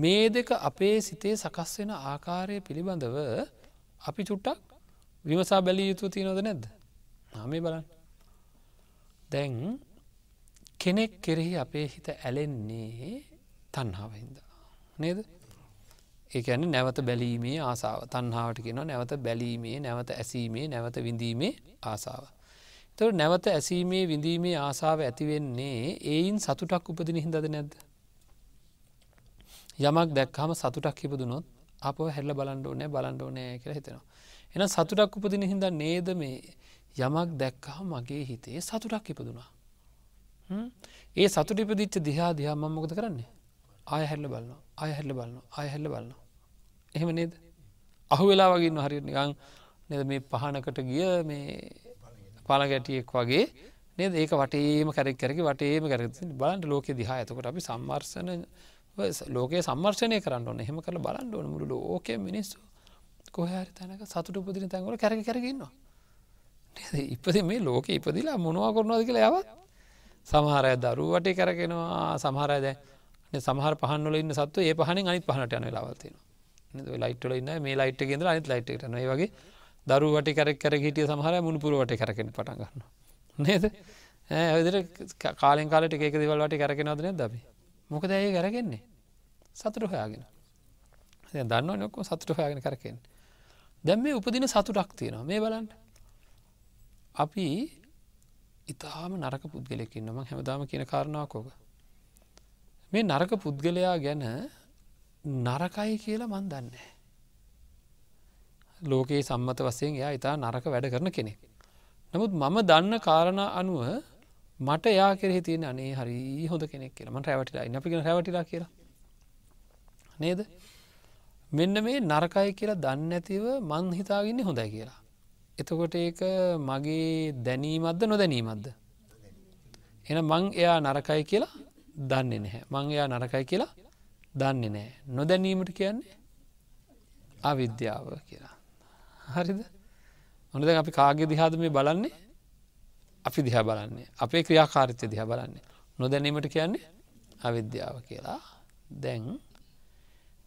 මේ දෙක අපේ සිතේ සකස් වෙන ආකාරය පිළිබඳව අපි චුට්ටක් විමසා බැලිය යුතු තියනොද නැද්ද හමේ බලන්න දැන් කෙනෙක් කෙරෙහි අපේ හිත ඇලෙන්නේ තන්හාවහින්ද නේද ඒකන නැවත බැලීමේ ආසාාව තන්හාාවට කියෙන නැවත බැලීමේ නැවත ඇසීමේ නැවත විඳීමේ ආසාාව තොට නැවත ඇසීමේ විඳීමේ ආසාාව ඇතිවෙන්නේ ඒයින් සතුටක් උපදින හිදද නැද්ද යමක් දැක්හම සතුටක් හිපදුනොත් අප හැල්ල බලන්ඩ ඕනෑ බලන්ඩ ඕනෑ කර හිතෙනවා. එන සතුටක් උපදින හිද නේද මේ යමක් දැක්කහ මගේ හිතේ සතුටක් ඉපදුනා. ඒ සතුට ඉපදිච්ච දිහා දිහා මංමකද කරන්නේ ආය හැල්ල බලන්න අය හැල්ල බලන්න අය හැල්ල බලන්න. එහෙම නේද අහු වෙලා වගේන්න හරිනිකං නද මේ පහනකට ගිය මේ පල ගැටියෙක් වගේ නේද ඒක වටේම කැරෙක් කරකි වටේම කැරග බලන්ට ලෝක දිහා ඇතකොට අපි සම්මර්සන ලෝකයේ සම්මර්ශනය කරන්න ඕන්න එහෙම කළ බලන්න ඕන මුළු ලෝක මිනිස්සු කොහරි තැනක සතුට උපදින තැන්ගල කැර කරගන්නවා. ඉපද මේ ලෝක ඉපදිලා මොනවා කරනවාද කියල යවත් සමහරය දරුවට කරගෙනවා සමහරයද සහර පහනල ඉන්න සත්ව ඒ පහන අනිත් පහනට යන ලවත්තින ලයිටල ඉන්න මේ ලයිට් ගෙද අනිත් ලයිට් න වගේ දරුවට කරක් කර හිටිය සහර මුණපුරුවට කරගෙන පටන්ගන්න. නේද ඇවිදිර කාලෙන් කාලට එකක දිවල්වට කරගෙන අදන දබේ මොකද ඇය කරගෙන්නේ සතුරු හයාගෙන දන්න නොක්කෝ සතුට හයාගෙන කරකෙන් දැම් මේ උපදින සතුටක් තියෙනවා මේ බලන්ට අපි ඉතාම නරක පුද්ගලෙකින්න ම හැමදාම කියන කාරණාවකෝක මේ නරක පුද්ගලයා ගැන නරකයි කියලා මන් දන්නේ ලෝකයේ සම්මත වසයෙන් එයා ඉතා නරක වැඩ කරන කෙනෙක් නමුත් මම දන්න කාරණ අනුව මට යා කෙරෙහි තියෙන අනේ හරි හොඳ කෙනෙක් කියලා මට රැවටිලා ඉන්න පිගෙන රැවටිලා කියලා නේද මෙන්න මේ නරකයි කියලා දන්න ඇතිව මං හිතාගන්නේ හොඳයි කියලා එතකොට ඒක මගේ දැනීමත්ද නොදැනීමත්ද එන මං එයා නරකයි කියලා දන්නේ නැහැ මං එයා නරකයි කියලා දන්නේ නෑ නොදැනීමට කියන්නේ අවිද්‍යාව කියලා හරිද ඔොනද අපි කාගේ දිහාද මේ බලන්නේ අපි දිහ බලන්නේ අපේ ක්‍රියාකාරිතය දිහ බලන්නේ නොදැනීමට කියන්නේ අවිද්‍යාව කියලා දැන්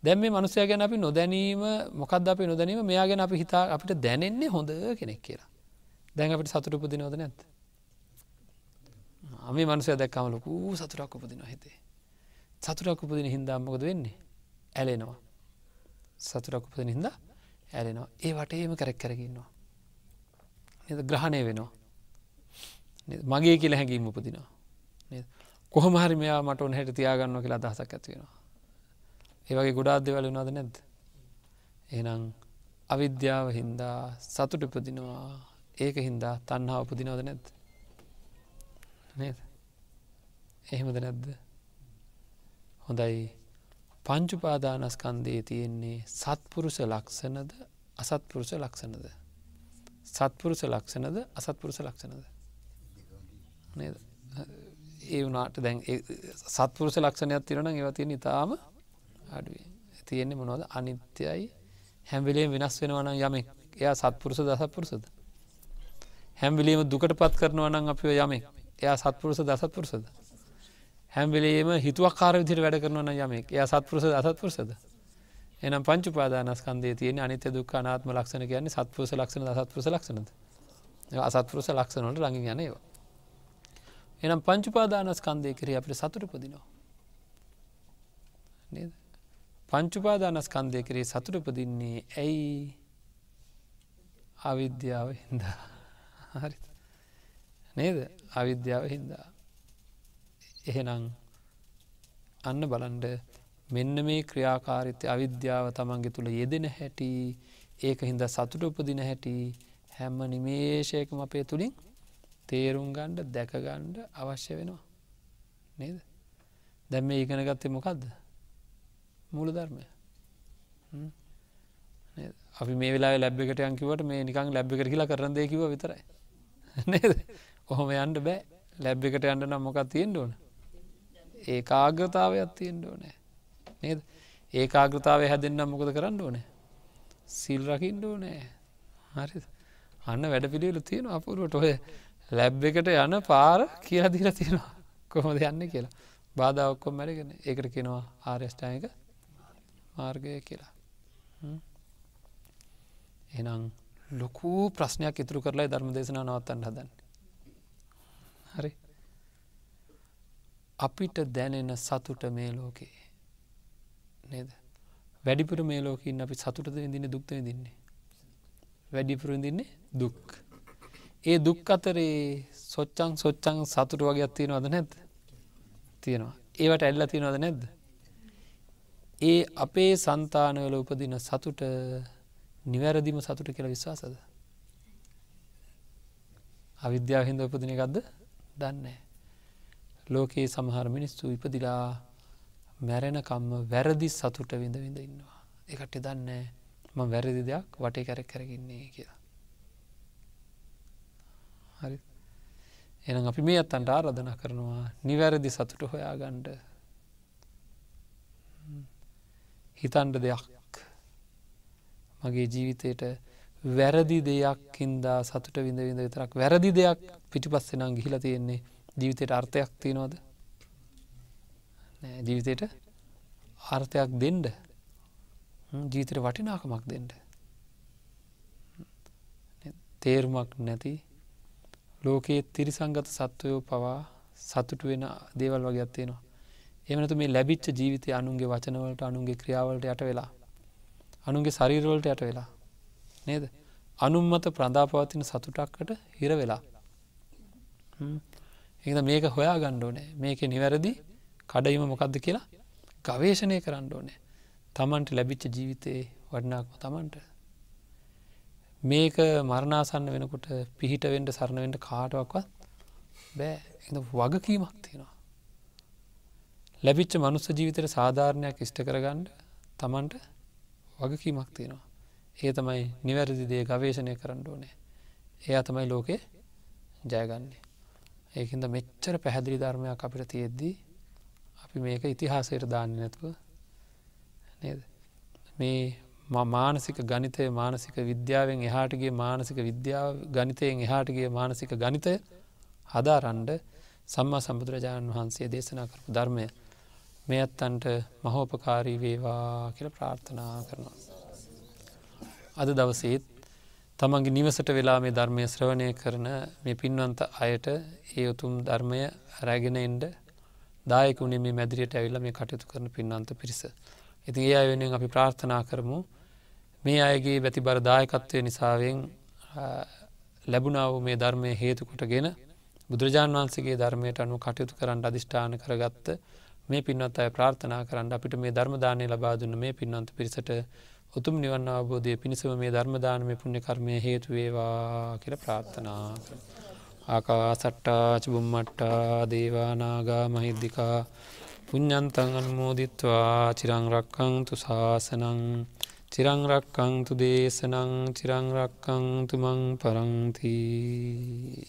දැම මනුසය ගැන අපි නොදැනීම මොකද අපි නොදැනීම මෙයා ගැන අපි හිතා අපිට දැනෙන්නේ හොඳ කෙනෙක් කියලා දැන් අපිට සතුට පුදි නොද නැත මේ මනුසය දැක්කම ලොකූ සතුරක් උපදින හිතේ සතුරක් උපදින හින්දාම්මකද වෙන්නේ ඇලෙනවා සතුරක් උපදින හින්දා ඇලෙනවා ඒ වටේම කරැක් කරගන්නවා එ ග්‍රහණය වෙනවා මගේ කියල හැඟීම උපදිනවා කොහොම හරි මෙයා මට ඔන් හැට තියාගන්න කියලා අදහසක් ඇතිවෙනවා ඒවගේ ගොඩාත් දෙවල වුණාද නැද්ද එනම් අවිද්‍යාව හින්දා සතුට උපදිනවා ඒක හින්දා තන්හා උපදිනවද නැද්ද නේද එහෙමද නැද්ද හොඳයි පංචුපාදානස්කන්දයේ තියෙන්නේ සත්පුරුෂ ලක්ෂණද අසත්පුරුෂ ලක්ෂණද සත්පුරුෂ ලක්ෂණද අසත්පුරුෂ ලක්ෂණද නේද ඒ වුණට දැන් සත්පුරුෂ ලක්ෂණයක් තිරන ඒවතිය නිතාම අඩුවේ තියෙන්නේ මොනොද අනිත්‍යයි හැම්විලේ වෙනස් වෙනවනම් යමෙක් එයා සත්පුරුෂ දසත්පුරුසද හැම්විලීම දුකට පත් කරනවනම් අපිව යමෙක් එයා සත්පුරුෂ දසත්පුරුසද හැම්විලේම හිතුවක් කාර විදිර වැඩ කරනවන යමෙක් එයා සත්පුරුෂ දසත්පුරුසද එනම් පංචු පාදානස්කන්දේ තියෙන අනිත්‍ය දුක් අනාත්ම ලක්ෂණ කියන්නේ සත්පුරුෂ ලක්ෂණ දසත්පුරුෂ ලක්ෂණද අසත්පුරුෂ ලක්ෂණවලට රඟින් යන ඒවා එනම් පංචුපාදානස්කන්දය කරේ අපට සතුට පදිනවා. නේද? පංචුපාදානස්කන්දය කරේ සතුට පදින්නේ ඇයි අවිද්‍යාව හින්දා හරි නේද අවිද්‍යාව හින්දා. එහෙනම් අන්න බලන්ඩ මෙන්න මේ ක්‍රියාකාරිත්‍ය අවිද්‍යාව තමන්ගේ තුළ යෙදෙන හැටි ඒක හින්දා සතුට උපදින හැටි හැම්ම නිමේෂයකම අපේ තුළින් තේරුම් ගණ්ඩ දැකගණ්ඩ අවශ්‍ය වෙනවා නේද දැම් මේ ඉගෙන ගත්තේ මොකක්ද මූල ධර්මය අපි මේ වෙලා ලැබ්ිකට යංකිවට මේ නිකං ලැබ්ිකට කියලා කරන්න දෙකිව විතරයි <laughs> නේද ඔහොම යන්ඩ බෑ ලැබ්ිකට යන්න නම් මොකක් තියෙන් ඕන ඒ ආග්‍රතාවයක් තියෙන් ඕනෑ නේද ඒ ආග්‍රතාවය හැදෙන්න්නම් මොකද කරන්න ඕනෑ සිල් රකිින්ඩ ඕනෑ හරි අන්න වැඩ පිළිවෙලු තියෙන අපුරුවට ඔය ලැබ් එකට යන පාර කියලා දිර තියෙනවා කොහොම දෙයන්න කියලා බාධ ඔක්කොම් මැරගෙන ඒකට කෙනවා ආර්යෂ්ටායක මාර්ගය කියලා එනම් ලොකු ප්‍රශ්නයක් ඉතුරු කරලා ධර්ම දේශනා නවත්තන් හදන්න හරි අපිට දැනෙන සතුට මේ ලෝකයේ නේද වැඩිපුර මේ ලෝකින් අපි සතුටද ඉදින්න දුක්තය දින්නේ වැඩිපුරින් දින්නේ දුක්. ඒ දුක් අතරේ සොච්චන් සොච්චන් සතුට වගේ අත්තියෙනවද නැද්ද තියෙනවා ඒවට ඇල්ල තියෙනවද නැද්ද ඒ අපේ සන්තානවල උපදින සතුට නිවැරදිම සතුට කියලා විශ්වාසද අවිද්‍යාහින්ද උපදින එකක්ද දන්නේ ලෝකයේ සමහර මිනිස්සු ඉපදිලා මැරෙනකම්ම වැරදි සතුට විඳ විඳ ඉන්නවා එකට දන්නේ මං වැරදි දෙයක් වටේ කැරක් කරගන්නේ කියලා හරි එනම් අපි මේ අත්තන්ට ආරධන කරනවා නිවැරදි සතුට හොයාගණ්ඩ හිතන්ඩ දෙයක් මගේ ජීවිතයට වැරදි දෙයක් හින්දා සතුට විඳ විඳ විතරක් වැරදි දෙයක් පිටිපස්සෙනම් ගිහිල තියෙන්නේ ජීවිතයට අර්ථයක් තියෙනවද ජීවිතයට ආර්ථයක් දෙන්ඩ ජීතර වටිනාකමක් දෙන්ට තේරුමක් නැති ලෝකයේ තිරිසංගත සත්වයෝ පවා සතුට වෙන දේවල් වගේ අත්තේනවා. එමනතු මේ ලැබිච්ච ජීවිතය අනුන්ගේ වචනවලට අනුන්ගේ ක්‍රියාවලට යට වෙලා. අනුන්ගේ ශරීරවලට යට වෙලා. නේද. අනුම්මත ප්‍රධාපවතින සතුටක්කට හිර වෙලා. එද මේක හොයා ගණ්ඩෝනේ මේක නිවැරදි කඩයිම මොකක්ද කියලා ගවේශණය කරන්න ඕනේ තමන්ට ලැබිච්ච ජීවිතයේ වඩනාක්ම තමන්ට මේක මරණාසන්න වෙනකොට පිහිට වෙන්ඩ සරණවෙන්ට කාටවක්වත් බෑ එ වගකීමක් තියෙනවා. ලැබිච්ච මනුස්ස ජීවිතයට සාධාරණයක් ඉෂ්ට කරගන්න තමන්ට වගකීමක් තියෙනවා. ඒ තමයි නිවැරදි දේ ගවේශණය කරන්න ඕනේ. එයා තමයි ලෝකෙ ජයගන්නේ. ඒකන්ද මෙච්චර පැහැදිලි ධර්මයක් අපිට තියෙද්දී අපි මේක ඉතිහාසයට දාන්න නැතුව නේද. මේ මානසික ගනිතය මානසික විද්‍යාවෙන් එහාටගේ මානසික විද්‍යාව ගනිතයෙන් එහාටගේ මානසික ගනිතය හදාරන්ඩ සම්මා සම්බුදුරජාණන් වහන්සේ දේශනා කරපු ධර්මය මේ අත්තන්ට මහෝපකාරී වේවා කියල ප්‍රාර්ථනා කරනවා. අද දවසේත් තමන්ගේ නිවසට වෙලා මේ ධර්මය ශ්‍රවණය කරන මේ පින්වන්ත අයට ඒ උතුම් ධර්මය රැගෙන එන්ඩ දායකුණේ මේ මැදිරියට ඇවිල්ල මේ කටයුතු කරන පින්වන්ත පිරිස. ඉතින් ඒ අයවෙනෙන් අපි ප්‍රාර්ථනා කරමු මේ අයගේ වැති බරදායකත්වය නිසාවෙන් ලැබුණාව මේ ධර්මය හේතුකොටගෙන බුදුරජාන් වහන්සගේ ධර්මයට අනු කටයුතු කරන්න අධිෂ්ඨාන කරගත්ත මේ පින්වත් අය ප්‍රාර්ථනා කරන්න අපිට මේ ධර්මදානය ලබාදුන්න මේ පින්වන්ත පිරිසට උතුම් නිවන්න අවබෝධය පිණිසව මේ ධර්මදානම පුුණ්‍ය කර්මය හේතුවේවා කියල ප්‍රාර්ථනා කර. ආකා සට්ටා චබුම්මට්ටා දේවානාගා මහිද්දිකා පුඤ්ඥන්තන් අන්මෝදිත්වා චිරංරක්කං තුසාසනං. චිරංරක්කංතු දේශනං චිරංරක්කංතුමං පරංතිී